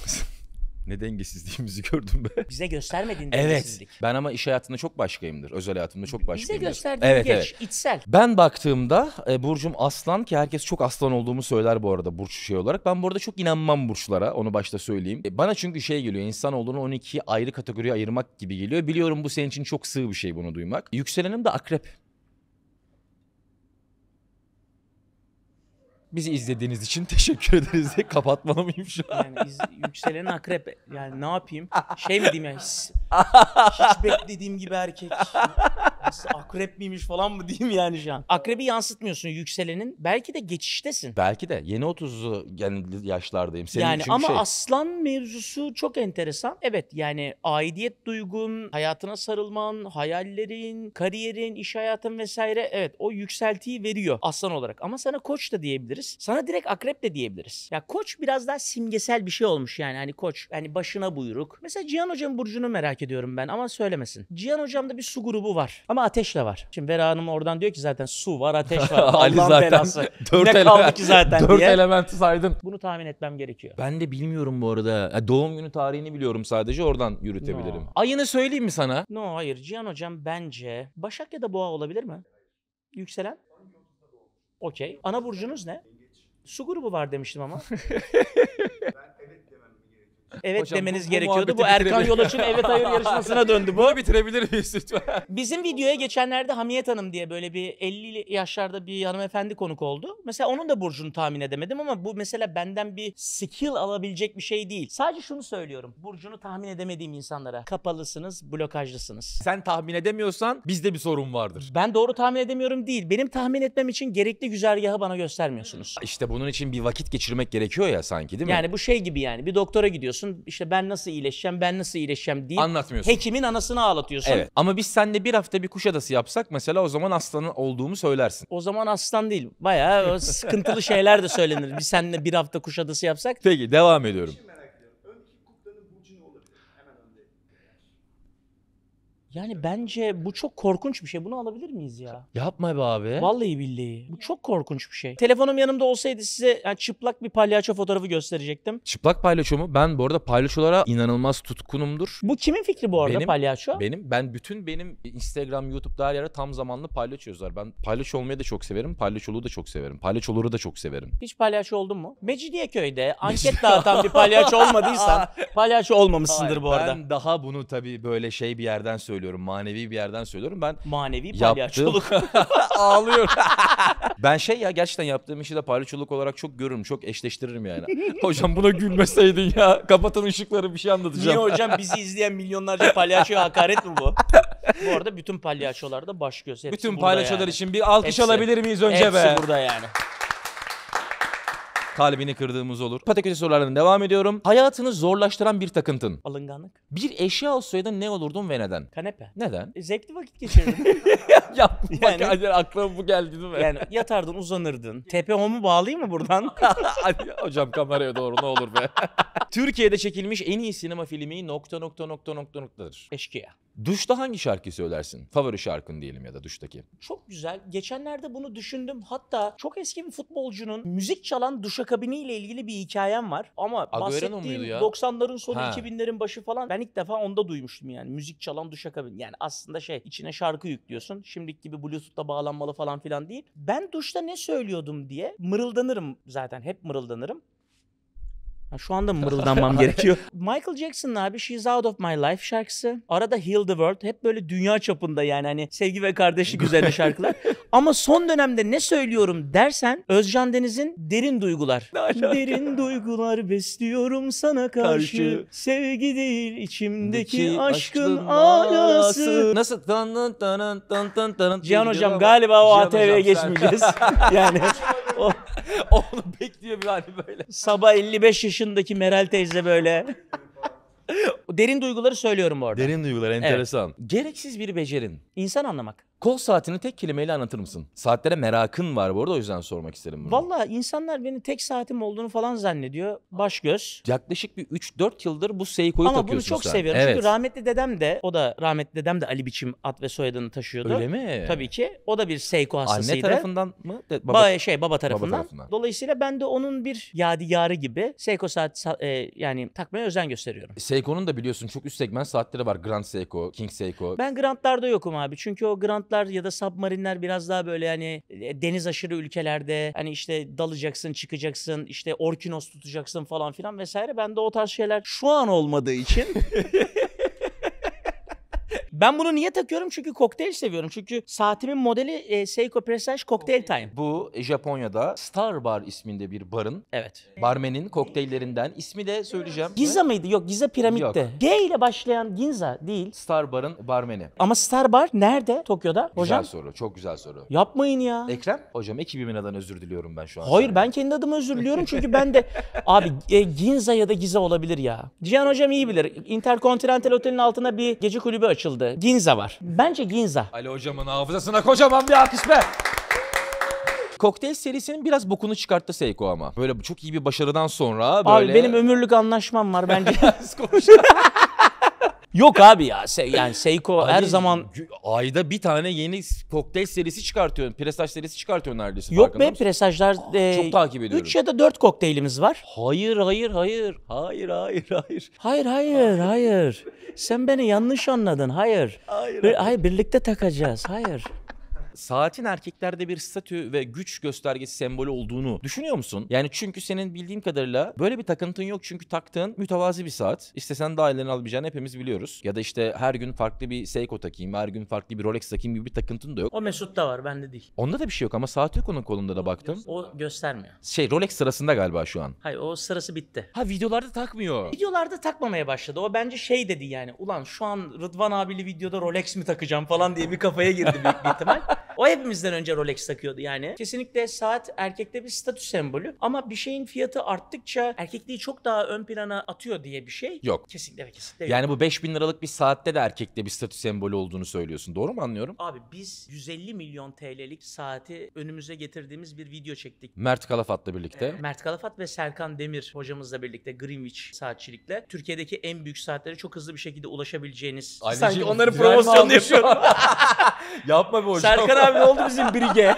Ne dengesizliğimizi gördüm be. Bize göstermedin Evet. dengesizlik. Ben ama iş hayatında çok başkayımdır. Özel hayatımda çok Bize başkayımdır. gösterdiğin Evet, geç, evet. içsel. Ben baktığımda e, Burcum aslan ki herkes çok aslan olduğumu söyler bu arada burç şey olarak. Ben bu arada çok inanmam burçlara onu başta söyleyeyim. E, bana çünkü şey geliyor insan olduğunu 12 ayrı kategoriye ayırmak gibi geliyor. Biliyorum bu senin için çok sığ bir şey bunu duymak. Yükselenim de akrep. Bizi izlediğiniz için teşekkür ederiz diye kapatmalı mıyım şu an? Yani yükselen akrep yani ne yapayım? Şey mi diyeyim ya hiç, hiç beklediğim gibi erkek akrep miymiş falan mı diyeyim yani şu an. Akrebi yansıtmıyorsun yükselenin. Belki de geçiştesin. Belki de. Yeni 30'lu yani yaşlardayım. Senin yani ama şey... aslan mevzusu çok enteresan. Evet yani aidiyet duygun, hayatına sarılman, hayallerin, kariyerin, iş hayatın vesaire evet o yükseltiyi veriyor aslan olarak. Ama sana koç da diyebiliriz. Sana direkt akrep de diyebiliriz. Ya koç biraz daha simgesel bir şey olmuş yani hani koç hani başına buyruk. Mesela Cihan Hocam burcunu merak ediyorum ben ama söylemesin. Cihan Hocam'da bir su grubu var. Ama ama ateş de var. Şimdi Vera Hanım oradan diyor ki zaten su var, ateş var. Ali zaten Dört ne element, kaldı ki zaten dört diye. elementi saydın. Bunu tahmin etmem gerekiyor. Ben de bilmiyorum bu arada. Ya doğum günü tarihini biliyorum sadece oradan yürütebilirim. No. Ayını söyleyeyim mi sana? No hayır. Cihan Hocam bence Başak ya da Boğa olabilir mi? Yükselen? Okey. Ana burcunuz ne? Su grubu var demiştim ama. Evet Hocam, demeniz bu, bu gerekiyordu. Bu, bu Erkan Yolaç'ın evet hayır yarışmasına döndü bu. Bunu bitirebilir miyiz lütfen? Bizim videoya geçenlerde Hamiyet Hanım diye böyle bir 50 yaşlarda bir hanımefendi konuk oldu. Mesela onun da burcunu tahmin edemedim ama bu mesela benden bir skill alabilecek bir şey değil. Sadece şunu söylüyorum. Burcunu tahmin edemediğim insanlara. Kapalısınız, blokajlısınız. Sen tahmin edemiyorsan bizde bir sorun vardır. Ben doğru tahmin edemiyorum değil. Benim tahmin etmem için gerekli güzergahı bana göstermiyorsunuz. İşte bunun için bir vakit geçirmek gerekiyor ya sanki değil mi? Yani bu şey gibi yani. Bir doktora gidiyorsun diyorsun işte ben nasıl iyileşeceğim, ben nasıl iyileşeceğim diye, Anlatmıyorsun. hekimin anasını ağlatıyorsun. Evet. Ama biz seninle bir hafta bir kuşadası yapsak mesela o zaman aslanın olduğumu söylersin. O zaman aslan değil. Bayağı sıkıntılı şeyler de söylenir. Biz seninle bir hafta kuşadası yapsak Peki devam ediyorum. Yani bence bu çok korkunç bir şey. Bunu alabilir miyiz ya? Yapma be abi. Vallahi billahi. Bu çok korkunç bir şey. Telefonum yanımda olsaydı size yani çıplak bir palyaço fotoğrafı gösterecektim. Çıplak palyaço mu? Ben bu arada palyaçolara inanılmaz tutkunumdur. Bu kimin fikri bu arada benim, palyaço? Benim. Ben bütün benim Instagram, YouTube'da her yere tam zamanlı palyaço yazar. Ben palyaço olmayı da çok severim. Palyaçoluğu da çok severim. Palyaçoları da çok severim. Hiç palyaço oldun mu? Mecidiyeköy'de anket dağıtan bir palyaço olmadıysan palyaço olmamışsındır Hayır, bu arada. Ben daha bunu tabii böyle şey bir yerden söylüyorum söylüyorum. Manevi bir yerden söylüyorum. Ben Manevi palyaçoluk. ağlıyorum. ben şey ya gerçekten yaptığım işi de palyaçoluk olarak çok görürüm. Çok eşleştiririm yani. hocam buna gülmeseydin ya. Kapatın ışıkları bir şey anlatacağım. Niye hocam bizi izleyen milyonlarca palyaçoya hakaret mi bu? bu arada bütün palyaçolar da baş göz. bütün palyaçolar yani. için bir alkış hepsi, alabilir miyiz önce hepsi be? Hepsi burada yani kalbini kırdığımız olur. Pataküte sorulardan devam ediyorum. Hayatını zorlaştıran bir takıntın. Alınganlık. Bir eşya olsaydın ne olurdun ve neden? Kanepe. Neden? E, zevkli vakit geçirdim. Yapma yani, bak yani aklıma bu geldi değil mi? Yani yatardın uzanırdın. Tepe homu bağlayayım mı buradan? Hocam kameraya doğru ne olur be. Türkiye'de çekilmiş en iyi sinema filmi nokta nokta nokta nokta noktadır. Eşkıya. Duşta hangi şarkıyı söylersin? Favori şarkın diyelim ya da duştaki. Çok güzel. Geçenlerde bunu düşündüm. Hatta çok eski bir futbolcunun müzik çalan duşakabiniyle ilgili bir hikayem var. Ama Agüero bahsettiğim muydu 90'ların sonu Ha. 2000'lerin başı falan ben ilk defa onda duymuştum yani. Müzik çalan duşakabin. Yani aslında şey içine şarkı yüklüyorsun. Şimdiki gibi Bluetooth'ta bağlanmalı falan filan değil. Ben duşta ne söylüyordum diye mırıldanırım zaten. Hep mırıldanırım. Ha, şu anda mırıldanmam gerekiyor. Michael Jackson'ın abi She's Out of My Life şarkısı. Arada Heal the World. Hep böyle dünya çapında yani hani sevgi ve kardeşlik üzerine şarkılar. Ama son dönemde ne söylüyorum dersen Özcan Deniz'in derin duygular. Derin duygular besliyorum sana karşı. Karşı. Sevgi değil içimdeki Deki aşkın aşkın Nasıl? Tan tan tan tan tan tan. Cihan hocam galiba o ATV'ye geçmeyeceğiz. yani o Onu bekliyor bir hani böyle. sabah 55 yaşındaki Meral teyze böyle. Derin duyguları söylüyorum bu arada. Derin duygular enteresan. Gereksiz bir becerin. İnsan anlamak. Kol saatini tek kelimeyle anlatır mısın? Saatlere merakın var bu arada o yüzden sormak isterim bunu. Valla insanlar beni tek saatim olduğunu falan zannediyor. Baş göz. Yaklaşık bir 3-4 yıldır bu Seiko'yu takıyorsun Ama bunu çok sen. seviyorum. Evet. Çünkü rahmetli dedem de o da rahmetli dedem de Ali Biçim at ve soyadını taşıyordu. Öyle mi? Tabii ki. O da bir Seiko hastasıydı. Anne tarafından mı? De, baba, ba şey baba tarafından. baba tarafından. Dolayısıyla ben de onun bir yadigarı gibi Seiko saat e, yani takmaya özen gösteriyorum. E, Seiko'nun da biliyorsun çok üst segment saatleri var. Grand Seiko, King Seiko. Ben Grand'larda yokum abi. Çünkü o Grand Subantlar ya da submarinler biraz daha böyle yani e, deniz aşırı ülkelerde hani işte dalacaksın, çıkacaksın, işte orkinos tutacaksın falan filan vesaire. Ben de o tarz şeyler şu an olmadığı için Ben bunu niye takıyorum? Çünkü kokteyl seviyorum. Çünkü saatimin modeli e, Seiko Prestige Cocktail Time. Bu Japonya'da Star Bar isminde bir barın Evet. barmenin kokteyllerinden ismi de söyleyeceğim. Giza mıydı? Yok Giza piramitte. Yok. G ile başlayan Ginza değil. Star Bar'ın barmeni. Ama Star Bar nerede? Tokyo'da. Hocam Güzel soru, çok güzel soru. Yapmayın ya. Ekrem, hocam ekibimin adına özür diliyorum ben şu an. Hayır sana. ben kendi adıma özür diliyorum çünkü ben de abi e, Ginza ya da Giza olabilir ya. Cihan hocam iyi bilir. Intercontinental Otel'in altına bir gece kulübü açıldı şıkları. Ee, Ginza var. Bence Ginza. Ali hocamın hafızasına kocaman bir alkış be. Kokteyl serisinin biraz bokunu çıkarttı Seiko ama. Böyle çok iyi bir başarıdan sonra böyle... Abi benim ömürlük anlaşmam var bence. Biz konuşalım. Yok abi ya Se- yani Seiko her zaman ayda bir tane yeni kokteyl serisi çıkartıyorsun. Presaj serisi çıkartıyorsun neredeyse. yok be presajlar. Ah, e, çok takip ediyorum. 3 ya da 4 kokteylimiz var. Hayır hayır hayır. Hayır hayır hayır. Hayır hayır hayır. Sen beni yanlış anladın. Hayır. Hayır. Bir- hayır birlikte takacağız. Hayır saatin erkeklerde bir statü ve güç göstergesi sembolü olduğunu düşünüyor musun? Yani çünkü senin bildiğim kadarıyla böyle bir takıntın yok çünkü taktığın mütevazi bir saat. İstesen daha ilerini alabileceğini hepimiz biliyoruz. Ya da işte her gün farklı bir Seiko takayım, her gün farklı bir Rolex takayım gibi bir takıntın da yok. O Mesut'ta var, bende değil. Onda da bir şey yok ama saat yok onun kolunda da baktım. O göstermiyor. Şey Rolex sırasında galiba şu an. Hayır o sırası bitti. Ha videolarda takmıyor. Videolarda takmamaya başladı. O bence şey dedi yani. Ulan şu an Rıdvan abili videoda Rolex mi takacağım falan diye bir kafaya girdi büyük bir ihtimal. O hepimizden önce Rolex takıyordu yani. Kesinlikle saat erkekte bir statü sembolü ama bir şeyin fiyatı arttıkça erkekliği çok daha ön plana atıyor diye bir şey. Yok. Kesinlikle ve kesinlikle yok. Yani bu 5000 liralık bir saatte de erkekte bir statü sembolü olduğunu söylüyorsun. Doğru mu anlıyorum? Abi biz 150 milyon TL'lik saati önümüze getirdiğimiz bir video çektik. Mert Kalafat'la birlikte. Ee, Mert Kalafat ve Serkan Demir hocamızla birlikte Greenwich saatçilikle Türkiye'deki en büyük saatlere çok hızlı bir şekilde ulaşabileceğiniz. Ailece Sanki onların promosyonunu yapıyorsun. Yapma be hocam. Serkan abi ne oldu bizim brige?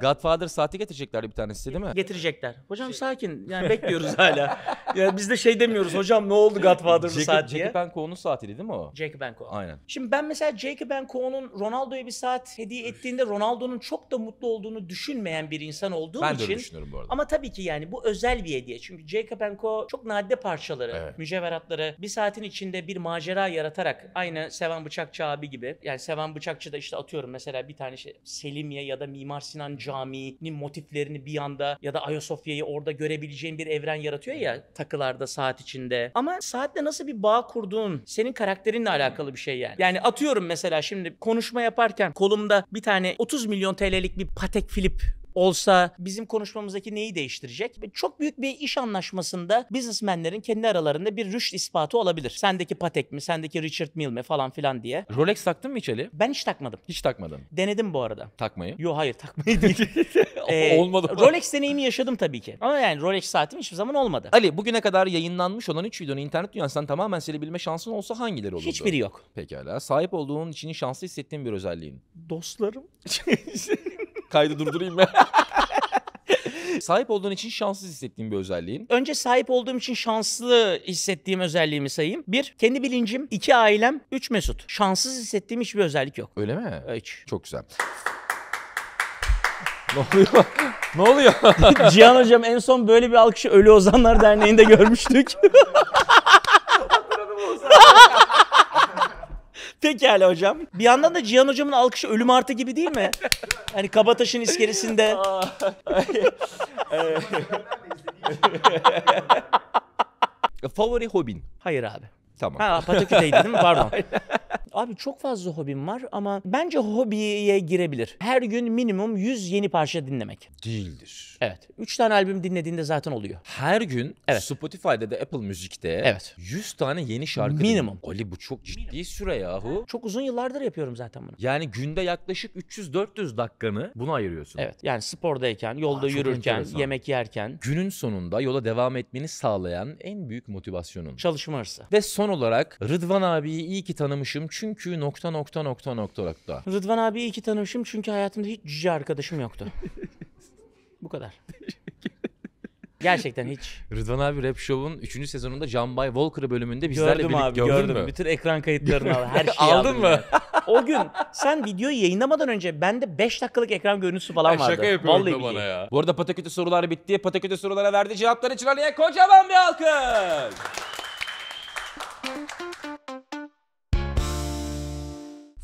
Godfather saati getireceklerdi bir tanesi değil mi? Getirecekler. Hocam sakin. Yani bekliyoruz hala. Yani biz de şey demiyoruz. Hocam ne oldu Godfather'lı saat diye. Jackie Benko'nun saatiydi değil mi o? Jackie Benko. Aynen. Şimdi ben mesela Jackie Benko'nun Ronaldo'ya bir saat hediye ettiğinde Ronaldo'nun çok da mutlu olduğunu düşünmeyen bir insan olduğum ben için. Ben de düşünüyorum bu arada. Ama tabii ki yani bu özel bir hediye. Çünkü Jackie Benko çok nadide parçaları, evet. mücevheratları bir saatin içinde bir macera yaratarak aynı Seven Bıçakçı abi gibi. Yani Seven Bıçakçı da işte atıyorum mesela bir tane şey Selimiye ya da Mimar Sinan Camii'nin motiflerini bir anda ya da Ayasofya'yı orada görebileceğin bir evren yaratıyor ya takılarda saat içinde. Ama saatle nasıl bir bağ kurduğun senin karakterinle alakalı bir şey yani. Yani atıyorum mesela şimdi konuşma yaparken kolumda bir tane 30 milyon TL'lik bir Patek Philippe olsa bizim konuşmamızdaki neyi değiştirecek? ve Çok büyük bir iş anlaşmasında businessmenlerin kendi aralarında bir rüşt ispatı olabilir. Sendeki Patek mi, sendeki Richard Mille mi falan filan diye. Rolex taktın mı hiç Ali? Ben hiç takmadım. Hiç takmadın. Denedim bu arada. Takmayı? Yo hayır takmayı değil. ee, olmadı. Rolex deneyimi yaşadım tabii ki. Ama yani Rolex saatim hiçbir zaman olmadı. Ali bugüne kadar yayınlanmış olan 3 videonun internet dünyasından tamamen silebilme şansın olsa hangileri olurdu? Hiçbiri yok. Pekala. Sahip olduğun için şanslı hissettiğin bir özelliğin. Dostlarım. Kaydı durdurayım ben. sahip olduğun için şanssız hissettiğin bir özelliğin. Önce sahip olduğum için şanslı hissettiğim özelliğimi sayayım. Bir, kendi bilincim. iki ailem. Üç, Mesut. Şanssız hissettiğim hiçbir özellik yok. Öyle mi? Hiç. Çok güzel. ne oluyor? ne oluyor? Cihan Hocam en son böyle bir alkışı Ölü Ozanlar Derneği'nde görmüştük. Pekala hocam. Bir yandan da Cihan hocamın alkışı ölüm artı gibi değil mi? Hani Kabataş'ın iskelesinde. Favori hobin? Hayır abi. Tamam. Ha Apatökü'deydi değil mi? Pardon. Abi çok fazla hobim var ama bence hobiye girebilir. Her gün minimum 100 yeni parça dinlemek. Değildir. Evet. 3 tane albüm dinlediğinde zaten oluyor. Her gün Evet. Spotify'da da Apple Müzik'te Evet. 100 tane yeni şarkı Minimum. din- Ali bu çok ciddi süre yahu. Çok uzun yıllardır yapıyorum zaten bunu. Yani günde yaklaşık 300-400 dakikanı buna ayırıyorsun. Evet. Yani spordayken, yolda Aa, yürürken, yemek yerken, Günün sonunda yola devam etmeni sağlayan en büyük motivasyonun. çalışma hırsı. Ve son son olarak Rıdvan abiyi iyi ki tanımışım çünkü nokta nokta nokta nokta nokta. Rıdvan abiyi iyi ki tanımışım çünkü hayatımda hiç cüce arkadaşım yoktu. Bu kadar. Gerçekten hiç. Rıdvan abi Rap Show'un 3. sezonunda Can Bay Walker bölümünde bizlerle gördüm birlikte abi gördün gördüm. mü? Bütün ekran kayıtlarını aldım. Her şeyi Aldın aldım mı? O gün sen videoyu yayınlamadan önce bende 5 dakikalık ekran görüntüsü falan vardı. şaka yapıyorum Vallahi bana ya. Bu arada patakütü sorular bitti. Patakütü sorulara verdiği cevaplar için Ali'ye kocaman bir alkış.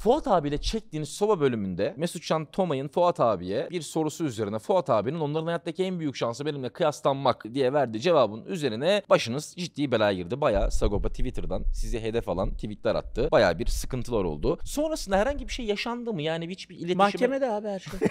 Fuat abiyle çektiğiniz soba bölümünde Mesut Can Tomay'ın Fuat abiye bir sorusu üzerine Fuat abinin onların hayattaki en büyük şansı benimle kıyaslanmak diye verdiği cevabın üzerine başınız ciddi belaya girdi. Baya Sagopa Twitter'dan sizi hedef alan tweetler attı. Baya bir sıkıntılar oldu. Sonrasında herhangi bir şey yaşandı mı? Yani hiçbir iletişim... Mahkemede abi her şey.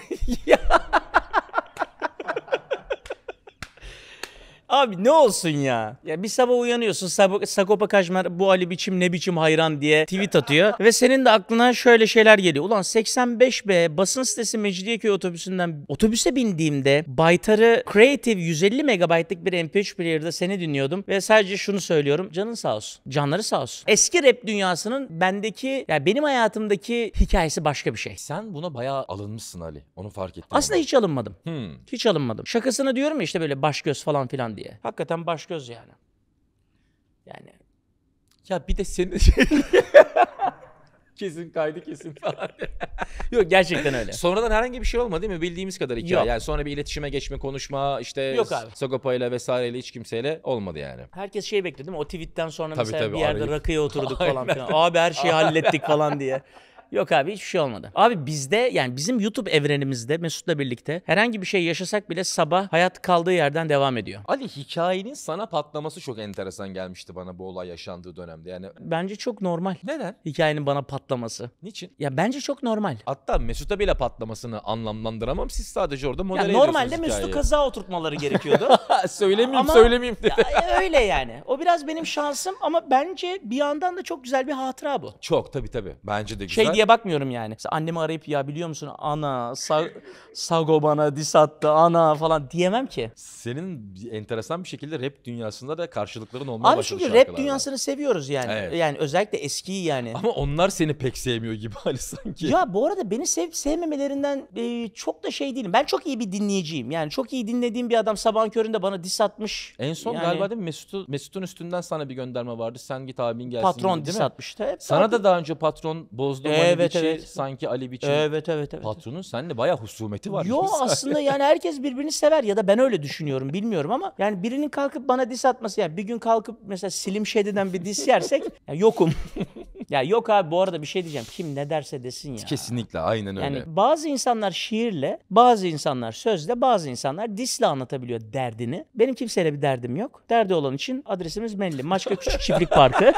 Abi ne olsun ya? Ya bir sabah uyanıyorsun sab- Sakopa Kajmer bu Ali biçim ne biçim hayran diye tweet atıyor. ve senin de aklına şöyle şeyler geliyor. Ulan 85B basın sitesi Mecidiyeköy otobüsünden otobüse bindiğimde Baytar'ı Creative 150 megabaytlık bir MP3 player'da seni dinliyordum. Ve sadece şunu söylüyorum. Canın sağ olsun. Canları sağ olsun. Eski rap dünyasının bendeki ya yani benim hayatımdaki hikayesi başka bir şey. Sen buna bayağı alınmışsın Ali. Onu fark ettim. Aslında ama. hiç alınmadım. Hmm. Hiç alınmadım. Şakasını diyorum ya işte böyle baş göz falan filan diye. Hakikaten baş göz yani. Yani ya bir de senin şey- kesin kaydı kesin falan. Yok gerçekten öyle. Sonradan herhangi bir şey olmadı değil mi? Bildiğimiz kadar hikaye. Yok. Yani sonra bir iletişime geçme, konuşma işte Yok abi. ile vesaireyle hiç kimseyle olmadı yani. Herkes şey bekledi değil mi? O tweetten sonra tabii, mesela tabii, bir yerde arayıp... rakıya oturduk Aynen. falan filan. Abi her şeyi hallettik falan diye. Yok abi hiçbir şey olmadı. Abi bizde yani bizim YouTube evrenimizde Mesut'la birlikte herhangi bir şey yaşasak bile sabah hayat kaldığı yerden devam ediyor. Ali hikayenin sana patlaması çok enteresan gelmişti bana bu olay yaşandığı dönemde. Yani Bence çok normal. Neden? Hikayenin bana patlaması. niçin? Ya bence çok normal. Hatta Mesut'a bile patlamasını anlamlandıramam. Siz sadece orada modele Ya normalde ediyorsunuz Mesut'u kaza oturtmaları gerekiyordu. söylemeyeyim Ama- söylemeyeyim dedi. Ya, e, öyle yani. O biraz benim şansım ama bence bir yandan da çok güzel bir hatıra bu. Çok tabii tabii. Bence de şey güzel. Şey diye bakmıyorum yani. Mesela annemi arayıp ya biliyor musun ana sa Sago bana dis attı ana falan diyemem ki. Senin enteresan bir şekilde rap dünyasında da karşılıkların olmaya Abi başladı çünkü rap dünyasını seviyoruz yani. Evet. Yani özellikle eskiyi yani. Ama onlar seni pek sevmiyor gibi hali sanki. Ya bu arada beni sevip sevmemelerinden e, çok da şey değilim. Ben çok iyi bir dinleyiciyim. Yani çok iyi dinlediğim bir adam sabahın köründe bana dis atmış. En son yani... galiba değil mi Mesut'u, Mesut'un üstünden sana bir gönderme vardı. Sen git abin gelsin. Patron dis atmıştı. Hep sana da daha önce patron bozdu. Ee, evet, Biçi, evet. sanki Ali Biçi evet, evet, evet, Patronun patronu seninle bayağı husumeti var. Yo aslında yani herkes birbirini sever ya da ben öyle düşünüyorum bilmiyorum ama yani birinin kalkıp bana dis atması yani bir gün kalkıp mesela Slim Shady'den bir dis yersek yani yokum. ya yok abi bu arada bir şey diyeceğim. Kim ne derse desin ya. Kesinlikle aynen öyle. Yani bazı insanlar şiirle, bazı insanlar sözle, bazı insanlar disle anlatabiliyor derdini. Benim kimseyle bir derdim yok. Derdi olan için adresimiz belli. Maçka Küçük Çiftlik Parkı.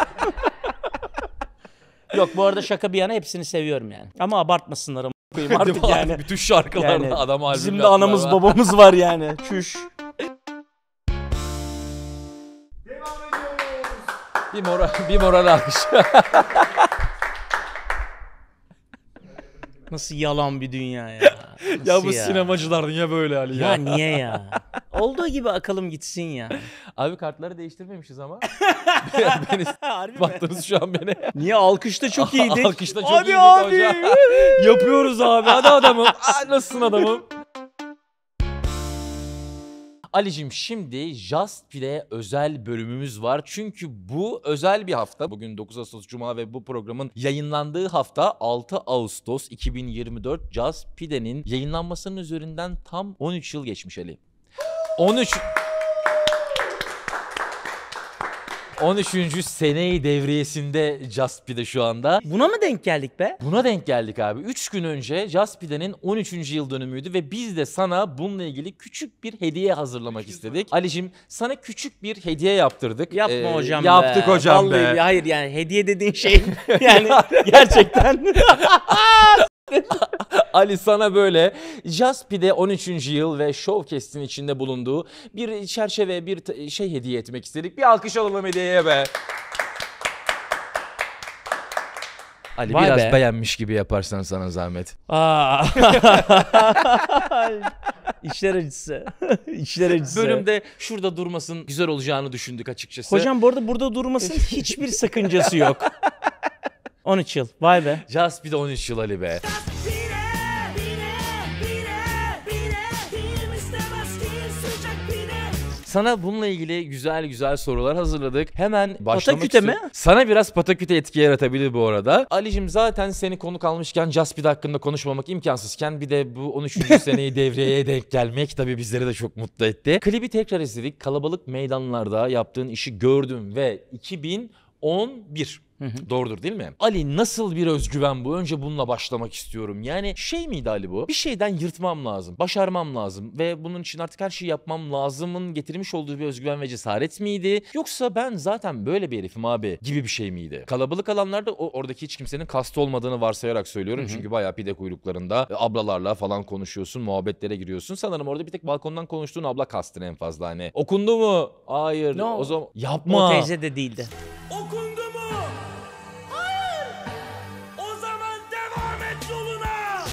Yok bu arada şaka bir yana hepsini seviyorum yani. Ama abartmasınlar ama koyayım artık yani. Bütün şarkılarda yani, adam albümde Bizim de anamız var. babamız var yani. Çüş. Bir moral, bir moral alkış. Nasıl yalan bir dünya ya. Nasıl ya bu ya? sinemacılar niye böyle Ali ya? Ya niye ya? Olduğu gibi akalım gitsin ya. Abi kartları değiştirmemişiz ama. beni, Harbi mi? baktınız şu an beni. Niye alkışta çok iyiydik. Alkışta çok Hadi iyiydik abi. hocam. Yapıyoruz abi. Hadi adamım. Aa, nasılsın adamım? Ali'cim şimdi Just Play'e özel bölümümüz var. Çünkü bu özel bir hafta. Bugün 9 Ağustos Cuma ve bu programın yayınlandığı hafta 6 Ağustos 2024 Just Play'nin yayınlanmasının üzerinden tam 13 yıl geçmiş Ali. 13 13. seneyi devriyesinde Jaspi'de şu anda. Buna mı denk geldik be? Buna denk geldik abi. 3 gün önce Jaspi'de'nin 13. yıl dönümüydü ve biz de sana bununla ilgili küçük bir hediye hazırlamak istedik. Ali'cim sana küçük bir hediye yaptırdık. Yapma ee, hocam Yaptık be. hocam Vallahi be. Hayır yani hediye dediğin şey yani gerçekten istedim. Ali sana böyle Jaspi'de 13. yıl ve Showcast'in içinde bulunduğu bir çerçeve, bir şey hediye etmek istedik. Bir alkış alalım hediyeye be. Ali Vay biraz be. beğenmiş gibi yaparsan sana zahmet. Aa. İşler acısı. İşler acısı. Bölümde şurada durmasın güzel olacağını düşündük açıkçası. Hocam bu arada burada durmasın hiçbir sakıncası yok. 13 yıl. Vay be. Just bir de 13 yıl Ali be. Sana bununla ilgili güzel güzel sorular hazırladık. Hemen başlamak Pataküte mi? Sana biraz pataküte etki yaratabilir bu arada. Ali'cim zaten seni konuk almışken Jaspid hakkında konuşmamak imkansızken bir de bu 13. seneyi devreye denk gelmek tabii bizleri de çok mutlu etti. Klibi tekrar izledik. Kalabalık meydanlarda yaptığın işi gördüm ve 2011 Hı hı. Doğrudur değil mi? Ali nasıl bir özgüven bu? Önce bununla başlamak istiyorum. Yani şey miydi Ali bu? Bir şeyden yırtmam lazım, başarmam lazım ve bunun için artık her şeyi yapmam lazımın getirmiş olduğu bir özgüven ve cesaret miydi? Yoksa ben zaten böyle bir herifim abi gibi bir şey miydi? Kalabalık alanlarda o, oradaki hiç kimsenin kast olmadığını varsayarak söylüyorum. Hı hı. Çünkü bayağı pide kuyruklarında e, ablalarla falan konuşuyorsun, muhabbetlere giriyorsun. Sanırım orada bir tek balkondan konuştuğun abla kastın en fazla hani. Okundu mu? Hayır. No. O zaman yapma. O teyze de değildi. Okun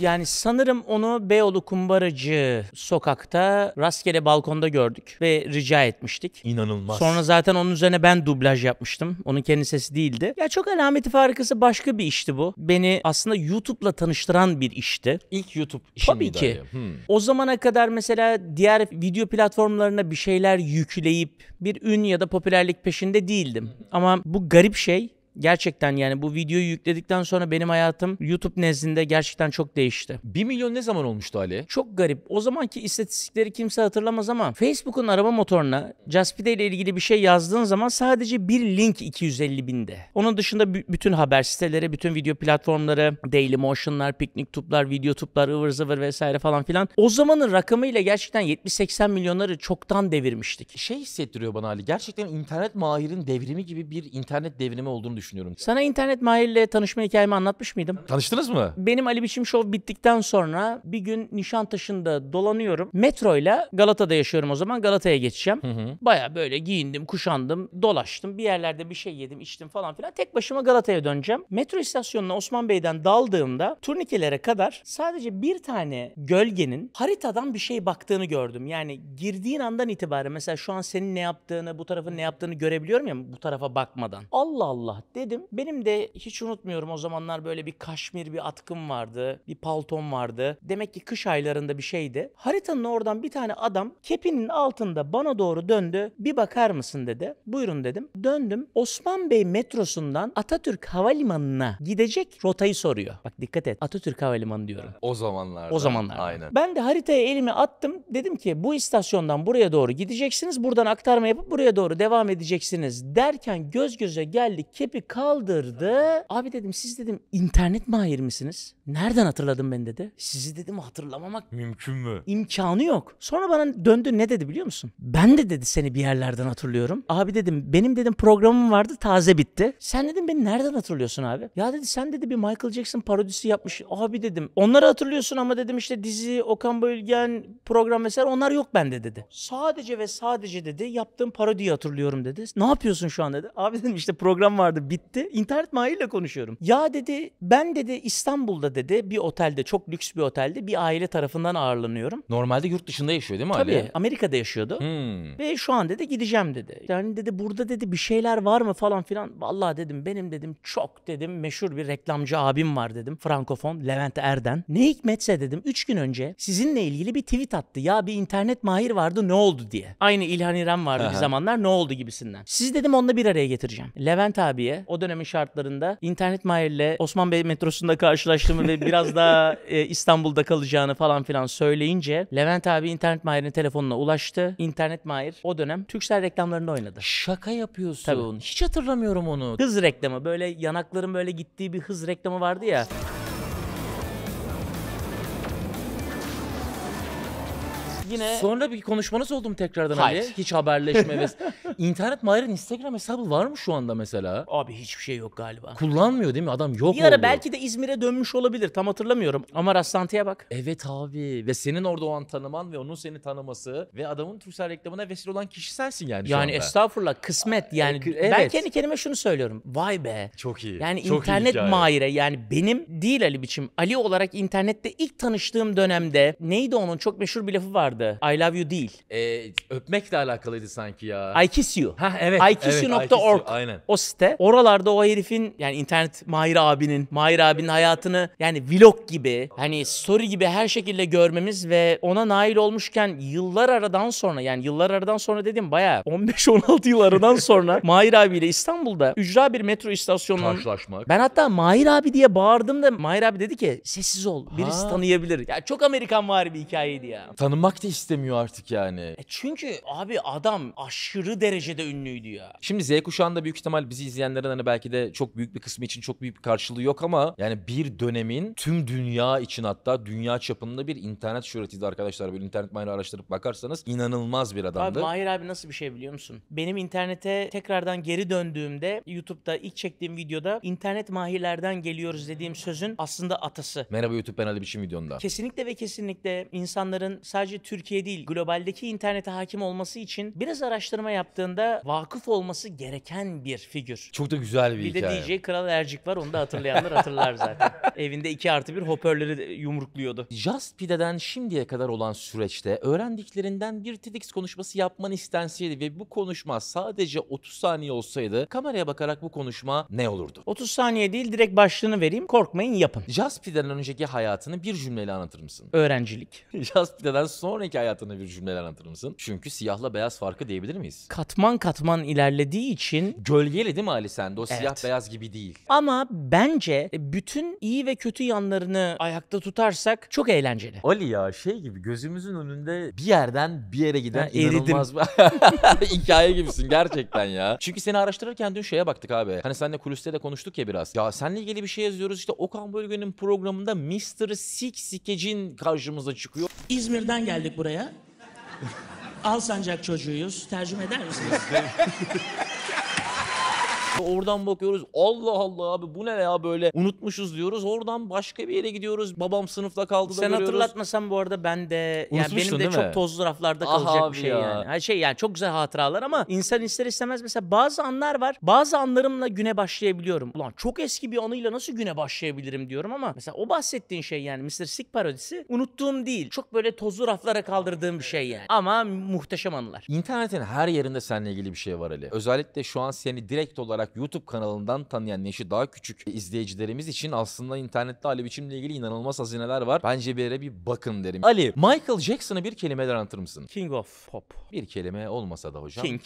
Yani sanırım onu Beyoğlu Kumbaracı sokakta rastgele balkonda gördük ve rica etmiştik. İnanılmaz. Sonra zaten onun üzerine ben dublaj yapmıştım. Onun kendi sesi değildi. Ya çok alameti farikası başka bir işti bu. Beni aslında YouTube'la tanıştıran bir işti. İlk YouTube işin Tabii ki. Hmm. O zamana kadar mesela diğer video platformlarına bir şeyler yükleyip bir ün ya da popülerlik peşinde değildim. Ama bu garip şey gerçekten yani bu videoyu yükledikten sonra benim hayatım YouTube nezdinde gerçekten çok değişti. 1 milyon ne zaman olmuştu Ali? Çok garip. O zamanki istatistikleri kimse hatırlamaz ama Facebook'un araba motoruna Caspide ile ilgili bir şey yazdığın zaman sadece bir link 250 binde. Onun dışında bütün haber siteleri, bütün video platformları, Daily Motion'lar, Piknik Tuplar, Video Tuplar, ıvır zıvır vesaire falan filan. O zamanın rakamıyla gerçekten 70-80 milyonları çoktan devirmiştik. Şey hissettiriyor bana Ali. Gerçekten internet mahirin devrimi gibi bir internet devrimi olduğunu düşünüyorum düşünüyorum. Sana internet mahalle tanışma hikayemi anlatmış mıydım? Tanıştınız mı? Benim Ali Biçim Show bittikten sonra bir gün Nişantaşı'nda dolanıyorum. Metroyla Galata'da yaşıyorum o zaman. Galata'ya geçeceğim. Baya böyle giyindim, kuşandım, dolaştım. Bir yerlerde bir şey yedim, içtim falan filan. Tek başıma Galata'ya döneceğim. Metro istasyonuna Osman Bey'den daldığımda turnikelere kadar sadece bir tane gölgenin haritadan bir şey baktığını gördüm. Yani girdiğin andan itibaren mesela şu an senin ne yaptığını, bu tarafın ne yaptığını görebiliyorum ya bu tarafa bakmadan. Allah Allah dedim. Benim de hiç unutmuyorum o zamanlar böyle bir kaşmir bir atkım vardı. Bir palton vardı. Demek ki kış aylarında bir şeydi. Haritanın oradan bir tane adam kepinin altında bana doğru döndü. Bir bakar mısın dedi. Buyurun dedim. Döndüm. Osman Bey metrosundan Atatürk Havalimanı'na gidecek rotayı soruyor. Bak dikkat et. Atatürk Havalimanı diyorum. O zamanlarda. O zamanlarda. Aynen. Ben de haritaya elimi attım. Dedim ki bu istasyondan buraya doğru gideceksiniz. Buradan aktarma yapıp buraya doğru devam edeceksiniz derken göz göze geldik. Kepi Elimi kaldırdı. Abi dedim siz dedim internet mahir misiniz? Nereden hatırladın ben dedi. Sizi dedim hatırlamamak mümkün mü? İmkanı yok. Sonra bana döndü ne dedi biliyor musun? Ben de dedi seni bir yerlerden hatırlıyorum. Abi dedim benim dedim programım vardı taze bitti. Sen dedim beni nereden hatırlıyorsun abi? Ya dedi sen dedi bir Michael Jackson parodisi yapmış. Abi dedim onları hatırlıyorsun ama dedim işte dizi, Okan Bölgen, program vesaire onlar yok bende dedi. Sadece ve sadece dedi yaptığım parodiyi hatırlıyorum dedi. Ne yapıyorsun şu an dedi. Abi dedim işte program vardı bitti. İnternet mahiriyle konuşuyorum. Ya dedi ben dedi İstanbul'da dedi bir otelde çok lüks bir otelde bir aile tarafından ağırlanıyorum. Normalde yurt dışında yaşıyor değil mi Tabii, aile? Tabii Amerika'da yaşıyordu. Hmm. Ve şu an dedi gideceğim dedi. Yani dedi burada dedi bir şeyler var mı falan filan. Vallahi dedim benim dedim çok dedim meşhur bir reklamcı abim var dedim. Frankofon Levent Erden. Ne hikmetse dedim 3 gün önce sizinle ilgili bir tweet attı. Ya bir internet mahir vardı ne oldu diye. Aynı İlhan İrem vardı Aha. bir zamanlar ne oldu gibisinden. Sizi dedim onunla bir araya getireceğim. Levent abiye o dönemin şartlarında internet Mahirle Osman Bey metrosunda karşılaştığımı ve biraz daha e, İstanbul'da kalacağını falan filan söyleyince Levent abi internet mahirin telefonuna ulaştı. İnternet mahir o dönem Türksel reklamlarında oynadı. Şaka yapıyorsun. Tabii. Hiç hatırlamıyorum onu. Hız reklamı böyle yanakların böyle gittiği bir hız reklamı vardı ya. yine... Sonra bir konuşmanız oldu mu tekrardan hani? Hayır. Ali? Hiç haberleşme ve... İnternet Mahir'in Instagram hesabı var mı şu anda mesela? Abi hiçbir şey yok galiba. Kullanmıyor değil mi? Adam yok Bir ara oldu. belki de İzmir'e dönmüş olabilir. Tam hatırlamıyorum. Ama rastlantıya bak. Evet abi. Ve senin orada o an tanıman ve onun seni tanıması ve adamın Turkcell reklamına vesile olan kişi sensin yani Yani estağfurullah kısmet yani. E, evet. Ben kendi kendime şunu söylüyorum. Vay be. Çok iyi. Yani Çok internet iyi hikaye. Mahir'e yani benim değil Ali biçim. Ali olarak internette ilk tanıştığım dönemde neydi onun çok meşhur bir lafı vardı vardı. I love you değil. Ee, öpmekle alakalıydı sanki ya. I kiss you. Ha evet. I kiss evet, you.org. Aynen. O site. Oralarda o herifin yani internet Mahir abinin, Mahir abinin hayatını yani vlog gibi hani story gibi her şekilde görmemiz ve ona nail olmuşken yıllar aradan sonra yani yıllar aradan sonra dedim bayağı 15-16 yıl aradan sonra Mahir abiyle İstanbul'da ücra bir metro istasyonunun karşılaşmak. Ben hatta Mahir abi diye bağırdım da Mahir abi dedi ki sessiz ol. Birisi ha. tanıyabilir. Ya çok Amerikan var bir hikayeydi ya. Tanınmak diye olması şey istemiyor artık yani. E çünkü abi adam aşırı derecede ünlüydü ya. Şimdi Z kuşağında büyük ihtimal bizi izleyenlerin hani belki de çok büyük bir kısmı için çok büyük bir karşılığı yok ama yani bir dönemin tüm dünya için hatta dünya çapında bir internet şöhretiydi arkadaşlar. Böyle internet mayını araştırıp bakarsanız inanılmaz bir adamdı. Abi Mahir abi nasıl bir şey biliyor musun? Benim internete tekrardan geri döndüğümde YouTube'da ilk çektiğim videoda internet mahirlerden geliyoruz dediğim sözün aslında atası. Merhaba YouTube ben Ali Biçim videonda. Kesinlikle ve kesinlikle insanların sadece Türk Türkiye değil globaldeki internete hakim olması için biraz araştırma yaptığında vakıf olması gereken bir figür. Çok da güzel bir, bir hikaye. Bir de DJ Kral Ercik var onu da hatırlayanlar hatırlar zaten. Evinde 2 artı bir hoparlörü yumrukluyordu. Just Pide'den şimdiye kadar olan süreçte öğrendiklerinden bir TEDx konuşması yapman istenseydi ve bu konuşma sadece 30 saniye olsaydı kameraya bakarak bu konuşma ne olurdu? 30 saniye değil direkt başlığını vereyim korkmayın yapın. Just Pide'den önceki hayatını bir cümleyle anlatır mısın? Öğrencilik. Just Pide'den sonra sonraki hayatını bir cümleler anlatır mısın? Çünkü siyahla beyaz farkı diyebilir miyiz? Katman katman ilerlediği için Gölgeli değil mi Ali sende? O Evet. siyah beyaz gibi değil. ama bence bütün iyi ve kötü yanlarını ayakta tutarsak çok eğlenceli. Ali ya şey gibi gözümüzün önünde bir yerden bir yere giden Ben inanılmaz bir hikaye gibisin gerçekten ya. Çünkü seni araştırırken dün şeye baktık abi. Hani seninle kuliste de konuştuk ya biraz. Ya seninle ilgili bir şey yazıyoruz işte Okan Bölge'nin programında Mr. Six Sikecin karşımıza çıkıyor. İzmir'den geldik buraya. al sancak çocuğuyuz. Tercüme eder misiniz? Oradan bakıyoruz. Allah Allah abi bu ne ya böyle unutmuşuz diyoruz. Oradan başka bir yere gidiyoruz. Babam sınıfta kaldı da Sen görüyoruz. hatırlatmasan bu arada ben de yani benim de çok mi? tozlu raflarda ah kalacak bir şey ya. yani. Her şey yani çok güzel hatıralar ama insan ister istemez mesela bazı anlar var. Bazı anlarımla güne başlayabiliyorum. Ulan çok eski bir anıyla nasıl güne başlayabilirim diyorum ama mesela o bahsettiğin şey yani Mr. Sick parodisi unuttuğum değil. Çok böyle tozlu raflara kaldırdığım bir şey yani. Ama muhteşem anılar. İnternetin her yerinde seninle ilgili bir şey var Ali. Özellikle şu an seni direkt olarak olarak YouTube kanalından tanıyan Neş'i daha küçük izleyicilerimiz için aslında internette Ali Biçim'le ilgili inanılmaz hazineler var. Bence bir yere bir bakın derim. Ali, Michael Jackson'ı bir kelimeyle anlatır mısın? King of Pop. Bir kelime olmasa da hocam. King.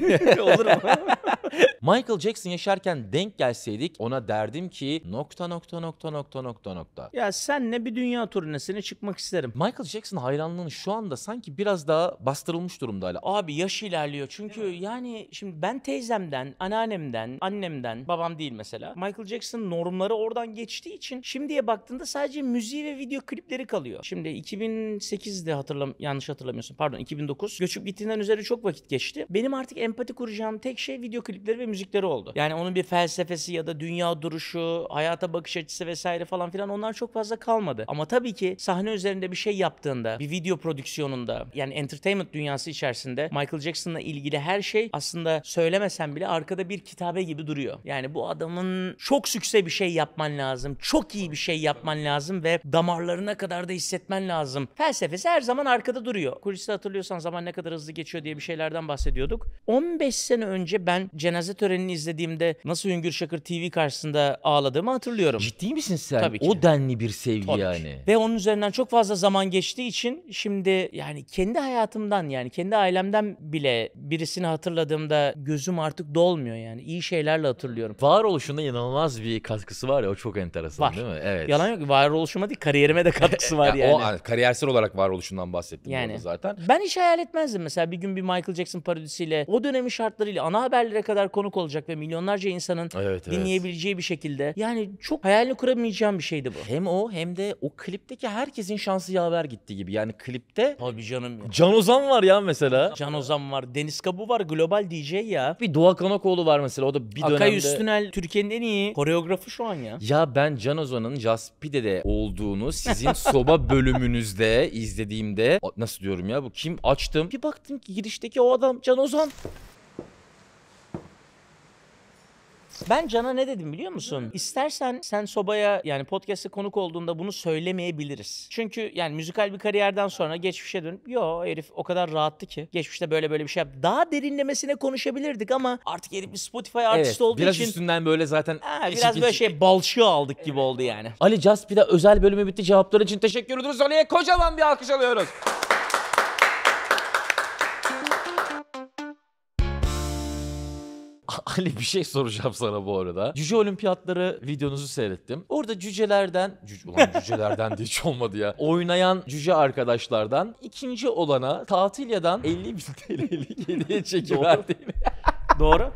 Olur mu? Michael Jackson yaşarken denk gelseydik ona derdim ki nokta nokta nokta nokta nokta nokta. Ya sen ne bir dünya turnesine çıkmak isterim. Michael Jackson hayranlığını şu anda sanki biraz daha bastırılmış durumda hala. Abi yaş ilerliyor çünkü yani şimdi ben teyzemden, anneannemden annemden, annemden, babam değil mesela. Michael Jackson normları oradan geçtiği için şimdiye baktığında sadece müziği ve video klipleri kalıyor. Şimdi 2008'de hatırlam yanlış hatırlamıyorsun pardon 2009 göçüp gittiğinden üzeri çok vakit geçti. Benim artık empati kuracağım tek şey video klipleri ve müzikleri oldu. Yani onun bir felsefesi ya da dünya duruşu, hayata bakış açısı vesaire falan filan onlar çok fazla kalmadı. Ama tabii ki sahne üzerinde bir şey yaptığında, bir video prodüksiyonunda yani entertainment dünyası içerisinde Michael Jackson'la ilgili her şey aslında söylemesen bile arkada bir kitap harabe gibi duruyor. Yani bu adamın çok sükse bir şey yapman lazım. Çok iyi bir şey yapman lazım ve damarlarına kadar da hissetmen lazım. Felsefesi her zaman arkada duruyor. Kuliste hatırlıyorsan zaman ne kadar hızlı geçiyor diye bir şeylerden bahsediyorduk. 15 sene önce ben cenaze törenini izlediğimde nasıl Üngür Şakır TV karşısında ağladığımı hatırlıyorum. Ciddi misin sen? Tabii ki. O denli bir sevgi Tabii yani. Ve onun üzerinden çok fazla zaman geçtiği için şimdi yani kendi hayatımdan yani kendi ailemden bile birisini hatırladığımda gözüm artık dolmuyor yani. İyi iyi şeylerle hatırlıyorum. Varoluşuna inanılmaz bir katkısı var ya o çok enteresan var. değil mi? Evet. Yalan yok varoluşuma değil kariyerime de katkısı var yani. O yani, kariyersel olarak varoluşundan bahsettim yani. zaten. Ben hiç hayal etmezdim mesela bir gün bir Michael Jackson parodisiyle o dönemin şartlarıyla ana haberlere kadar konuk olacak ve milyonlarca insanın evet, evet. dinleyebileceği bir şekilde. Yani çok hayalini kuramayacağım bir şeydi bu. Hem o hem de o klipteki herkesin şansı yaver gitti gibi. Yani klipte Tabii canım. Ya. Can Ozan var ya mesela. Can Ozan var, Deniz Kabu var, Global DJ ya. Bir Doğa Kanakoğlu var mesela Mesela o da bir dönemde... Akay Üstünel Türkiye'nin en iyi koreografı şu an ya. Ya ben Can Ozan'ın Jaspide'de olduğunu sizin soba bölümünüzde izlediğimde nasıl diyorum ya bu kim açtım bir baktım ki girişteki o adam Can Ozan. Ben Can'a ne dedim biliyor musun? İstersen sen sobaya yani podcast'e konuk olduğunda bunu söylemeyebiliriz. Çünkü yani müzikal bir kariyerden sonra geçmişe dönüp yo herif o kadar rahattı ki. Geçmişte böyle böyle bir şey yap. Daha derinlemesine konuşabilirdik ama artık herif bir Spotify artist Evet, olduğu biraz için. üstünden böyle zaten Ha, biraz böyle şey balşığı aldık gibi oldu yani. Ali bir Caspida özel bölümü bitti. Cevapları için teşekkür ediyoruz. Ali'ye kocaman bir alkış alıyoruz. Ali bir şey soracağım sana bu arada. Cüce Olimpiyatları videonuzu seyrettim. Orada cücelerden, cüce, ulan cücelerden de hiç olmadı ya. Oynayan cüce arkadaşlardan ikinci olana tatil yadan 50 bin TL'lik hediye çekiverdiğini. Doğru.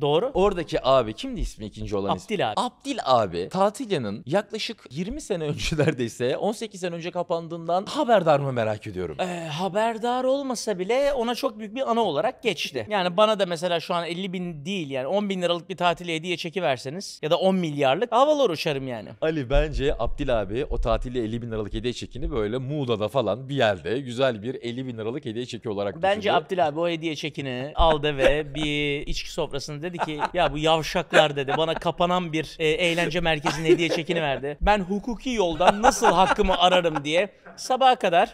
Doğru. Oradaki abi kimdi ismi ikinci olan ismi? Abdil abi. Abdil abi Tatilya'nın yaklaşık 20 sene önce neredeyse 18 sene önce kapandığından haberdar mı merak ediyorum. Ee, haberdar olmasa bile ona çok büyük bir ana olarak geçti. Yani bana da mesela şu an 50 bin değil yani 10 bin liralık bir tatile hediye çeki verseniz, ya da 10 milyarlık havalar uçarım yani. Ali bence Abdil abi o tatili 50 bin liralık hediye çekini böyle Muğla'da falan bir yerde güzel bir 50 bin liralık hediye çeki olarak Bence düşündü. Abdil abi o hediye çekini aldı ve bir içki sofrasında Dedi ki ya bu yavşaklar dedi bana kapanan bir e, eğlence merkezinin hediye çekini verdi. Ben hukuki yoldan nasıl hakkımı ararım diye sabaha kadar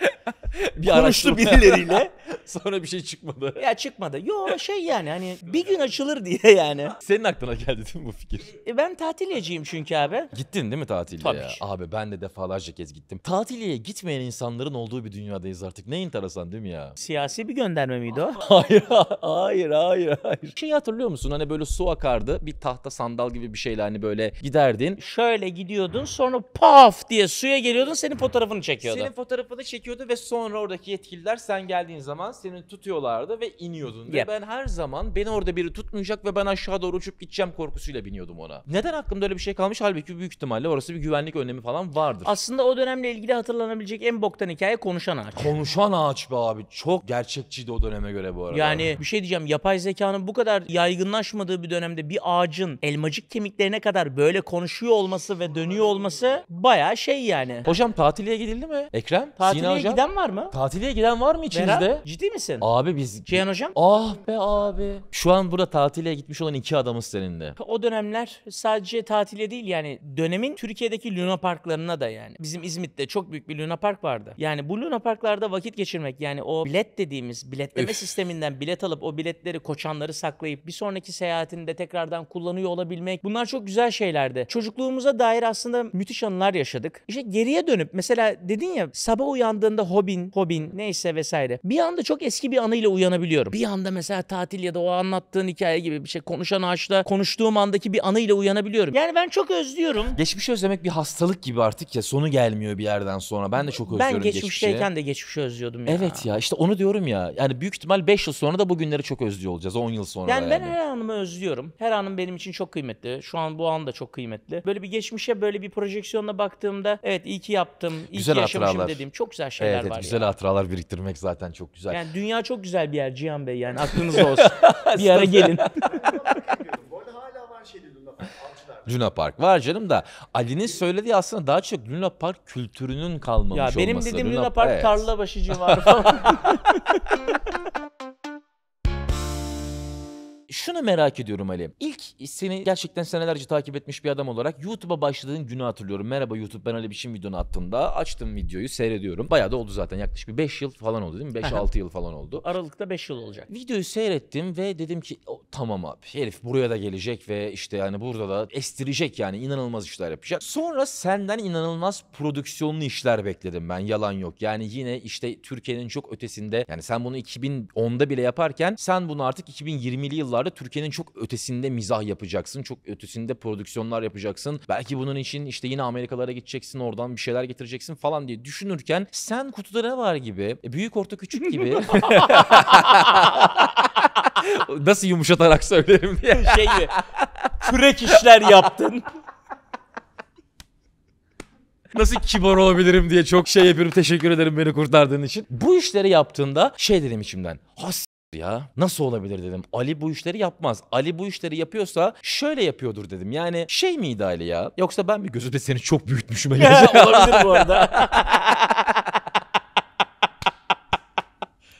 bir konuştu birileriyle. Sonra bir şey çıkmadı. Ya çıkmadı. Yo şey yani hani bir gün açılır diye yani. Senin aklına geldi değil mi bu fikir? E, e ben tatilyeciyim çünkü abi. Gittin değil mi tatiliye? Tabii. Ya? Abi ben de defalarca kez gittim. Tatiliye gitmeyen insanların olduğu bir dünyadayız artık. Ne enteresan değil mi ya? Siyasi bir gönderme miydi o? hayır hayır hayır hayır. Şey hatırlıyor musun? Hani tane böyle su akardı. Bir tahta sandal gibi bir şeyle hani böyle giderdin. Şöyle gidiyordun sonra paf diye suya geliyordun senin fotoğrafını çekiyordu. Senin fotoğrafını çekiyordu ve sonra oradaki yetkililer sen geldiğin zaman seni tutuyorlardı ve iniyordun. Ve ben her zaman beni orada biri tutmayacak ve ben aşağı doğru uçup gideceğim korkusuyla biniyordum ona. Neden aklımda öyle bir şey kalmış? Halbuki büyük ihtimalle orası bir güvenlik önlemi falan vardır. Aslında o dönemle ilgili hatırlanabilecek en boktan hikaye konuşan ağaç. Konuşan ağaç be abi. Çok gerçekçiydi o döneme göre bu arada. Yani bir şey diyeceğim yapay zekanın bu kadar yaygınlaş konuşmadığı bir dönemde bir ağacın elmacık kemiklerine kadar böyle konuşuyor olması ve dönüyor olması baya şey yani. Hocam tatiliye gidildi mi? Ekrem, Tatiliye Sina hocam. giden var mı? Tatiliye giden var mı içinizde? Berat, ciddi misin? Abi biz... Ceyhan hocam? Ah be abi. Şu an burada tatiliye gitmiş olan iki adamız seninle. O dönemler sadece tatiliye değil yani dönemin Türkiye'deki Luna Parklarına da yani. Bizim İzmit'te çok büyük bir Luna Park vardı. Yani bu Luna Parklarda vakit geçirmek yani o bilet dediğimiz biletleme Üf. sisteminden bilet alıp o biletleri koçanları saklayıp bir sonraki seyahatinde tekrardan kullanıyor olabilmek. Bunlar çok güzel şeylerdi. Çocukluğumuza dair aslında müthiş anılar yaşadık. İşte geriye dönüp mesela dedin ya sabah uyandığında hobin, hobin neyse vesaire. Bir anda çok eski bir anıyla uyanabiliyorum. Bir anda mesela tatil ya da o anlattığın hikaye gibi bir şey konuşan ağaçta konuştuğum andaki bir anıyla uyanabiliyorum. Yani ben çok özlüyorum. Geçmişi özlemek bir hastalık gibi artık ya sonu gelmiyor bir yerden sonra. Ben de çok özlüyorum Ben geçmişteyken geçmişi. de geçmişi özlüyordum ya. Evet ya işte onu diyorum ya. Yani büyük ihtimal 5 yıl sonra da bugünleri çok özlüyor olacağız 10 yıl sonra. Yani, yani. ben her anımı anımı özlüyorum. Her anım benim için çok kıymetli. Şu an bu an da çok kıymetli. Böyle bir geçmişe böyle bir projeksiyonla baktığımda evet iyi ki yaptım, iyi güzel ki yaşamışım hatıralar. dediğim çok güzel şeyler evet, evet, var. Güzel ya. hatıralar biriktirmek zaten çok güzel. Yani dünya çok güzel bir yer Cihan Bey yani aklınızda olsun. bir ara gelin. bu hala var şey Luna Park var canım da Ali'nin söylediği aslında daha çok Luna Park kültürünün kalmamış olması. Ya benim olması. dediğim Luna, Luna Park evet. Tarlabaşı civarı falan. Şunu merak ediyorum Ali. İlk seni gerçekten senelerce takip etmiş bir adam olarak YouTube'a başladığın günü hatırlıyorum. Merhaba YouTube ben Ali Biçim videonu attığımda açtım videoyu seyrediyorum. Bayağı da oldu zaten yaklaşık bir 5 yıl falan oldu değil mi? 5-6 yıl falan oldu. Aralıkta 5 yıl olacak. Videoyu seyrettim ve dedim ki tamam abi herif buraya da gelecek ve işte yani burada da estirecek yani inanılmaz işler yapacak. Sonra senden inanılmaz prodüksiyonlu işler bekledim ben yalan yok. Yani yine işte Türkiye'nin çok ötesinde yani sen bunu 2010'da bile yaparken sen bunu artık 2020'li yıllar konularda Türkiye'nin çok ötesinde mizah yapacaksın. Çok ötesinde prodüksiyonlar yapacaksın. Belki bunun için işte yine Amerikalara gideceksin oradan bir şeyler getireceksin falan diye düşünürken sen kutulara var gibi, e, büyük orta küçük gibi Nasıl yumuşatarak söylerim diye. Şey gibi, kürek işler yaptın. Nasıl kibar olabilirim diye çok şey yapıyorum. Teşekkür ederim beni kurtardığın için. Bu işleri yaptığında şey dedim içimden. Ha ya. Nasıl olabilir dedim. Ali bu işleri yapmaz. Ali bu işleri yapıyorsa şöyle yapıyordur dedim. Yani şey miydi Ali ya? Yoksa ben mi gözümde seni çok büyütmüşüm? olabilir bu arada.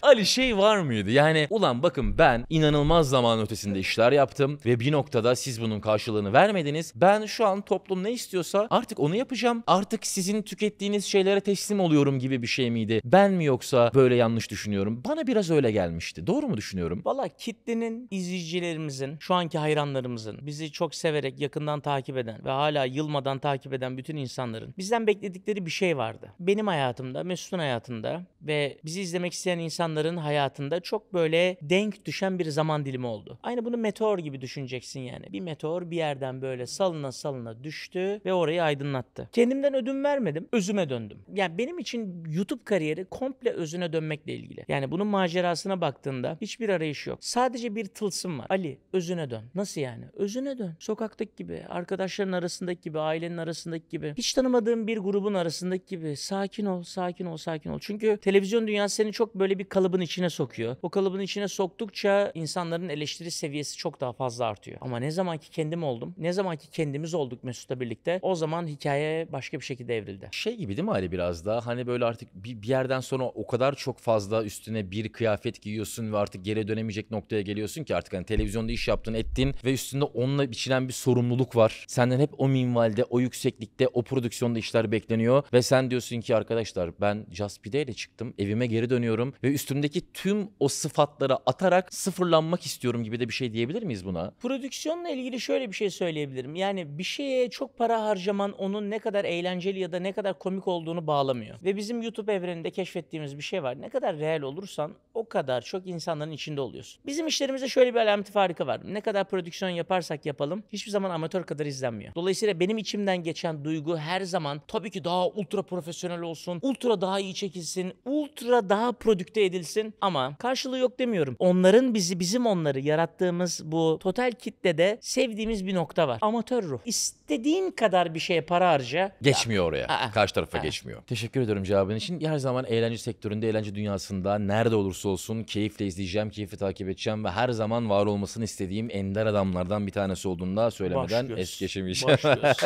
Ali şey var mıydı? Yani ulan bakın ben inanılmaz zaman ötesinde işler yaptım ve bir noktada siz bunun karşılığını vermediniz. Ben şu an toplum ne istiyorsa artık onu yapacağım. Artık sizin tükettiğiniz şeylere teslim oluyorum gibi bir şey miydi? Ben mi yoksa böyle yanlış düşünüyorum? Bana biraz öyle gelmişti. Doğru mu düşünüyorum? Valla kitlenin, izleyicilerimizin, şu anki hayranlarımızın, bizi çok severek yakından takip eden ve hala yılmadan takip eden bütün insanların bizden bekledikleri bir şey vardı. Benim hayatımda, Mesut'un hayatında ve bizi izlemek isteyen insan insanların hayatında çok böyle denk düşen bir zaman dilimi oldu. Aynı bunu meteor gibi düşüneceksin yani. Bir meteor bir yerden böyle salına salına düştü ve orayı aydınlattı. Kendimden ödüm vermedim, özüme döndüm. Yani benim için YouTube kariyeri komple özüne dönmekle ilgili. Yani bunun macerasına baktığında hiçbir arayış yok. Sadece bir tılsım var. Ali özüne dön. Nasıl yani? Özüne dön. Sokaktaki gibi, arkadaşların arasındaki gibi, ailenin arasındaki gibi, hiç tanımadığın bir grubun arasındaki gibi sakin ol, sakin ol, sakin ol. Çünkü televizyon dünyası seni çok böyle bir kalıp kalıbın içine sokuyor. O kalıbın içine soktukça insanların eleştiri seviyesi çok daha fazla artıyor. Ama ne zaman ki kendim oldum, ne zaman ki kendimiz olduk Mesut'la birlikte o zaman hikaye başka bir şekilde evrildi. Şey gibi değil mi Ali biraz daha hani böyle artık bir, bir yerden sonra o kadar çok fazla üstüne bir kıyafet giyiyorsun ve artık geri dönemeyecek noktaya geliyorsun ki artık hani televizyonda iş yaptın ettin ve üstünde onunla biçilen bir sorumluluk var. Senden hep o minvalde, o yükseklikte, o prodüksiyonda işler bekleniyor ve sen diyorsun ki arkadaşlar ben Just ile çıktım, evime geri dönüyorum ve üstüne üstümdeki tüm o sıfatları atarak sıfırlanmak istiyorum gibi de bir şey diyebilir miyiz buna? Prodüksiyonla ilgili şöyle bir şey söyleyebilirim. Yani bir şeye çok para harcaman onun ne kadar eğlenceli ya da ne kadar komik olduğunu bağlamıyor. Ve bizim YouTube evreninde keşfettiğimiz bir şey var. Ne kadar real olursan o kadar çok insanların içinde oluyorsun. Bizim işlerimizde şöyle bir alameti farkı var. Ne kadar prodüksiyon yaparsak yapalım hiçbir zaman amatör kadar izlenmiyor. Dolayısıyla benim içimden geçen duygu her zaman tabii ki daha ultra profesyonel olsun, ultra daha iyi çekilsin, ultra daha prodükte edilsin edilsin ama karşılığı yok demiyorum. Onların bizi bizim onları yarattığımız bu total kitlede sevdiğimiz bir nokta var. Amatör ruh. İstediğin kadar bir şeye para harca. Geçmiyor oraya. Aa, Karşı tarafa aa. geçmiyor. Teşekkür ediyorum cevabın için. Her zaman eğlence sektöründe, eğlence dünyasında nerede olursa olsun keyifle izleyeceğim, keyifle takip edeceğim ve her zaman var olmasını istediğim ender adamlardan bir tanesi olduğunu da söylemeden Başlıyoruz. es geçemeyeceğim. Başlıyoruz.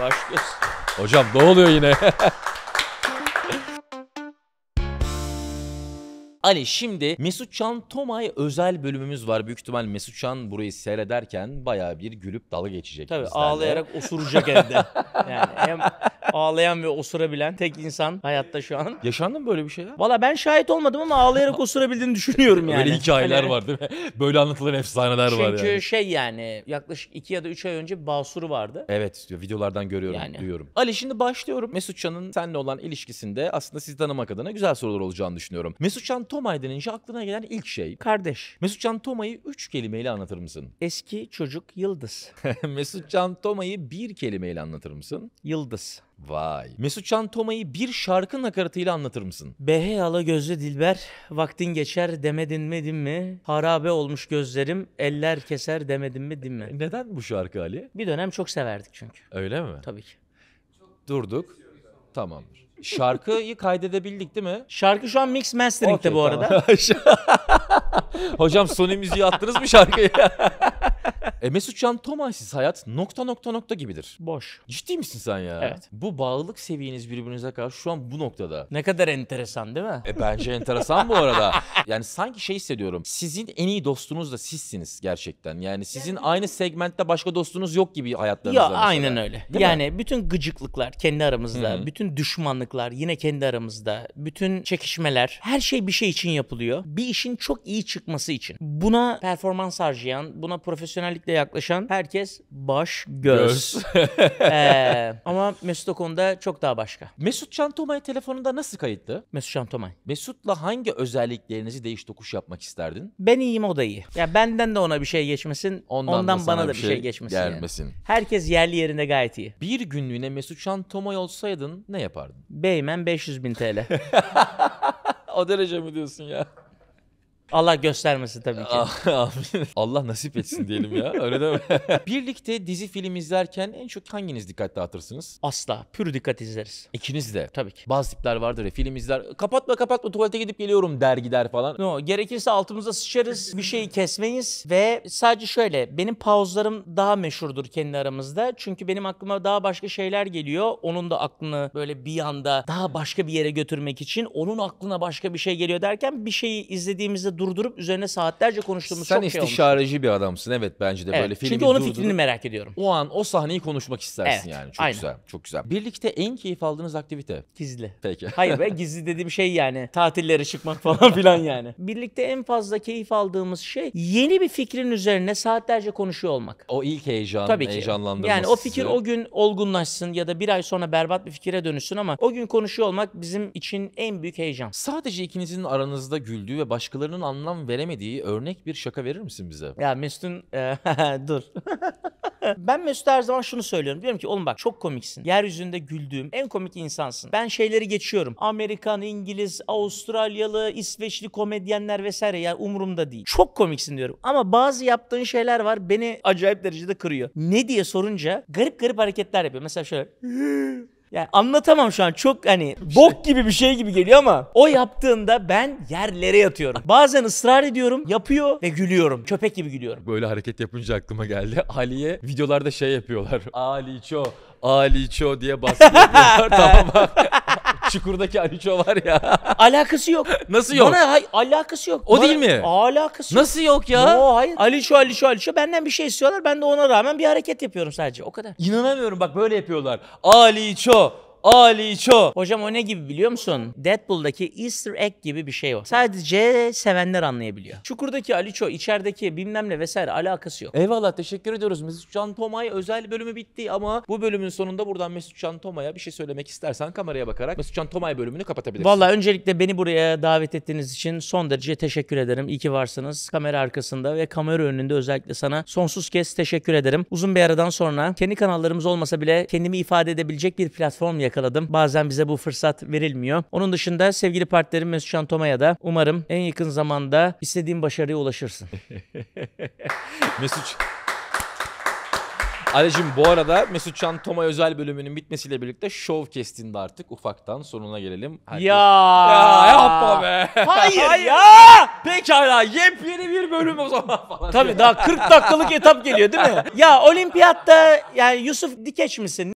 Başlıyoruz. Hocam ne oluyor yine? Ali şimdi Mesut Can Tomay özel bölümümüz var. Büyük ihtimal Mesut Can burayı seyrederken baya bir gülüp dalı geçecek. Tabii bizlerle. ağlayarak osuracak evde. Yani hem ağlayan ve osurabilen tek insan hayatta şu an. Yaşandı mı böyle bir şeyler? Valla ben şahit olmadım ama ağlayarak osurabildiğini düşünüyorum yani. Böyle hikayeler hani var değil mi? Böyle anlatılan efsaneler Çünkü var yani. Çünkü şey yani yaklaşık 2 ya da 3 ay önce Basur vardı. Evet videolardan görüyorum, yani. duyuyorum. Ali şimdi başlıyorum. Mesut Can'ın seninle olan ilişkisinde aslında sizi tanımak adına güzel sorular olacağını düşünüyorum. Mesut Can Tom denince aklına gelen ilk şey kardeş. Mesutcan Toma'yı üç kelimeyle anlatır mısın? Eski çocuk yıldız. Mesutcan Toma'yı bir kelimeyle anlatır mısın? Yıldız. Vay. Mesutcan Toma'yı bir şarkı nakaratıyla anlatır mısın? Beheyala gözlü Dilber, vaktin geçer demedin mi din mi? Harabe olmuş gözlerim, eller keser demedin mi din mi? Neden bu şarkı Ali? Bir dönem çok severdik çünkü. Öyle mi? Tabii ki. Durduk. Tamamdır. Şarkıyı kaydedebildik değil mi? Şarkı şu an mix mastering'de Okey, bu arada. Hocam Sony müziği attınız mı şarkıya? e Mesut Can Tomay'siz hayat nokta nokta nokta gibidir. Boş. Ciddi misin sen ya? Evet. Bu bağlılık seviyeniz birbirinize karşı şu an bu noktada. Ne kadar enteresan değil mi? E bence enteresan bu arada. Yani sanki şey hissediyorum. Sizin en iyi dostunuz da sizsiniz gerçekten. Yani sizin aynı segmentte başka dostunuz yok gibi hayatlarınızda. Ya mesela. aynen öyle. Değil yani mi? bütün gıcıklıklar kendi aramızda, Hı-hı. bütün düşmanlıklar yine kendi aramızda, bütün çekişmeler her şey bir şey için yapılıyor. Bir işin çok iyi çıkması için. Buna performans harcayan, buna profesyonel profesyonellikle yaklaşan herkes baş göz. göz. ee, ama Mesut o konuda çok daha başka. Mesut Çantomay telefonunda nasıl kayıtlı? Mesut Çantomay. Mesut'la hangi özelliklerinizi değiş tokuş yapmak isterdin? Ben iyiyim o da iyi. Ya benden de ona bir şey geçmesin, ondan, ondan da bana da bir şey, şey geçmesin. Gelmesin. Yani. Herkes yerli yerinde gayet iyi. Bir günlüğüne Mesut Çantomay olsaydın ne yapardın? Beymen 500 bin TL. o derece mi diyorsun ya? Allah göstermesin tabii ki. Ah, Allah nasip etsin diyelim ya. Öyle deme. Birlikte dizi film izlerken en çok hanginiz dikkat dağıtırsınız? Asla. Pür dikkat izleriz. İkiniz de. Tabii ki. Bazı tipler vardır ya film izler. Kapatma kapatma tuvalete gidip geliyorum der gider falan. No, gerekirse altımıza sıçarız. Bir şeyi kesmeyiz ve sadece şöyle benim pauzlarım daha meşhurdur kendi aramızda. Çünkü benim aklıma daha başka şeyler geliyor. Onun da aklını böyle bir anda daha başka bir yere götürmek için onun aklına başka bir şey geliyor derken bir şeyi izlediğimizde durdurup üzerine saatlerce konuştuğumuz Sen çok şey olmuş. istişareci bir adamsın evet bence de Evet, böyle filmi Çünkü onun durdurup fikrini merak ediyorum. o an o sahneyi konuşmak istersin Evet, yani. Çok aynen. güzel. Çok güzel. Birlikte en keyif aldığınız aktivite. Gizli. Peki. Hayır be gizli dediğim şey yani tatillere çıkmak falan filan yani. Birlikte en fazla keyif aldığımız şey yeni bir fikrin üzerine saatlerce konuşuyor olmak. O ilk heyecan, Tabii ki. heyecanlandırması. Yani o fikir o gün olgunlaşsın ya da bir ay sonra berbat bir fikire dönüşsün ama o gün konuşuyor olmak bizim için en büyük heyecan. Sadece ikinizin aranızda güldüğü ve başkalarının anlam veremediği örnek bir şaka verir misin bize? Ya Mesut'un e, dur. ben Mesut'a her zaman şunu söylüyorum. Diyorum ki oğlum bak çok komiksin. Yeryüzünde güldüğüm en komik insansın. Ben şeyleri geçiyorum. Amerikan, İngiliz, Avustralyalı, İsveçli komedyenler vesaire yani umurumda değil. Çok komiksin diyorum. Ama bazı yaptığın şeyler var beni acayip derecede kırıyor. Ne diye sorunca garip garip hareketler yapıyor. Mesela şöyle yani anlatamam şu an çok hani şey. bok gibi bir şey gibi geliyor ama o yaptığında ben yerlere yatıyorum. Bazen ısrar ediyorum yapıyor ve gülüyorum. Köpek gibi gülüyorum. Böyle hareket yapınca aklıma geldi. Ali'ye videolarda şey yapıyorlar. Aliço, Aliço diye bahsediyorlar tamam Çukur'daki Aliço var ya. Alakası yok. Nasıl yok? Bana hay- alakası yok. O Bana- değil mi? Alakası yok. Nasıl yok ya? No, hayır. Aliço, Aliço, Aliço benden bir şey istiyorlar. Ben de ona rağmen bir hareket yapıyorum sadece. O kadar. İnanamıyorum bak böyle yapıyorlar. Aliço, Aliço. Hocam o ne gibi biliyor musun? Deadpool'daki Easter egg gibi bir şey o. Sadece sevenler anlayabiliyor. Çukur'daki Aliço, içerideki bilmem ne vesaire alakası yok. Eyvallah teşekkür ediyoruz. Mesut Can Tomay özel bölümü bitti ama bu bölümün sonunda buradan Mesut Can Tomay'a bir şey söylemek istersen kameraya bakarak Mesut Can Tomay bölümünü kapatabilirsin. Valla öncelikle beni buraya davet ettiğiniz için son derece teşekkür ederim. İyi ki varsınız. Kamera arkasında ve kamera önünde özellikle sana sonsuz kez teşekkür ederim. Uzun bir aradan sonra kendi kanallarımız olmasa bile kendimi ifade edebilecek bir platform yakaladım yakaladım. Bazen bize bu fırsat verilmiyor. Onun dışında sevgili partnerim Mesut Şantoma'ya da umarım en yakın zamanda istediğin başarıya ulaşırsın. Mesut Alecim bu arada Mesut Can Tomay özel bölümünün bitmesiyle birlikte şov kestinde artık ufaktan sonuna gelelim. Herkes... Ya. ya yapma be. Hayır, Hayır ya. Pekala yepyeni bir bölüm o zaman falan. Tabii daha 40 dakikalık etap geliyor değil mi? ya olimpiyatta yani Yusuf Dikeç misin?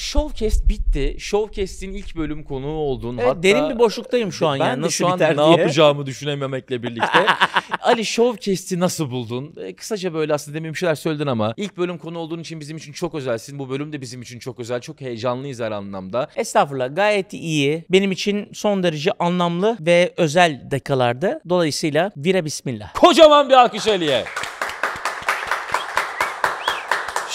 Showcast bitti. Showcast'in ilk bölüm konuğu olduğun evet, hatta... Derin bir boşluktayım şu an ben yani. Nasıl şu an ne diye. yapacağımı düşünememekle birlikte. Ali Showcast'i nasıl buldun? E, kısaca böyle aslında demin bir şeyler söyledin ama ilk bölüm konu olduğun için bizim için çok özelsin. Bu bölüm de bizim için çok özel. Çok heyecanlıyız her anlamda. Estağfurullah gayet iyi. Benim için son derece anlamlı ve özel dakikalarda. Dolayısıyla vira bismillah. Kocaman bir alkış Ali'ye.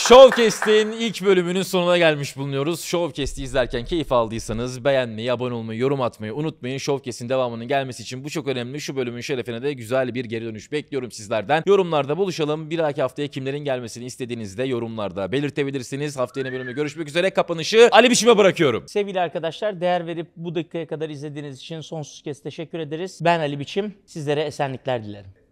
Showcast'in ilk bölümünün sonuna gelmiş bulunuyoruz. Showcast'i izlerken keyif aldıysanız beğenmeyi, abone olmayı, yorum atmayı unutmayın. Showcast'in devamının gelmesi için bu çok önemli. Şu bölümün şerefine de güzel bir geri dönüş bekliyorum sizlerden. Yorumlarda buluşalım. Bir dahaki haftaya kimlerin gelmesini istediğinizde yorumlarda belirtebilirsiniz. Haftaya bölümde görüşmek üzere. Kapanışı Ali Biçim'e bırakıyorum. Sevgili arkadaşlar değer verip bu dakikaya kadar izlediğiniz için sonsuz kez teşekkür ederiz. Ben Ali Biçim. Sizlere esenlikler dilerim.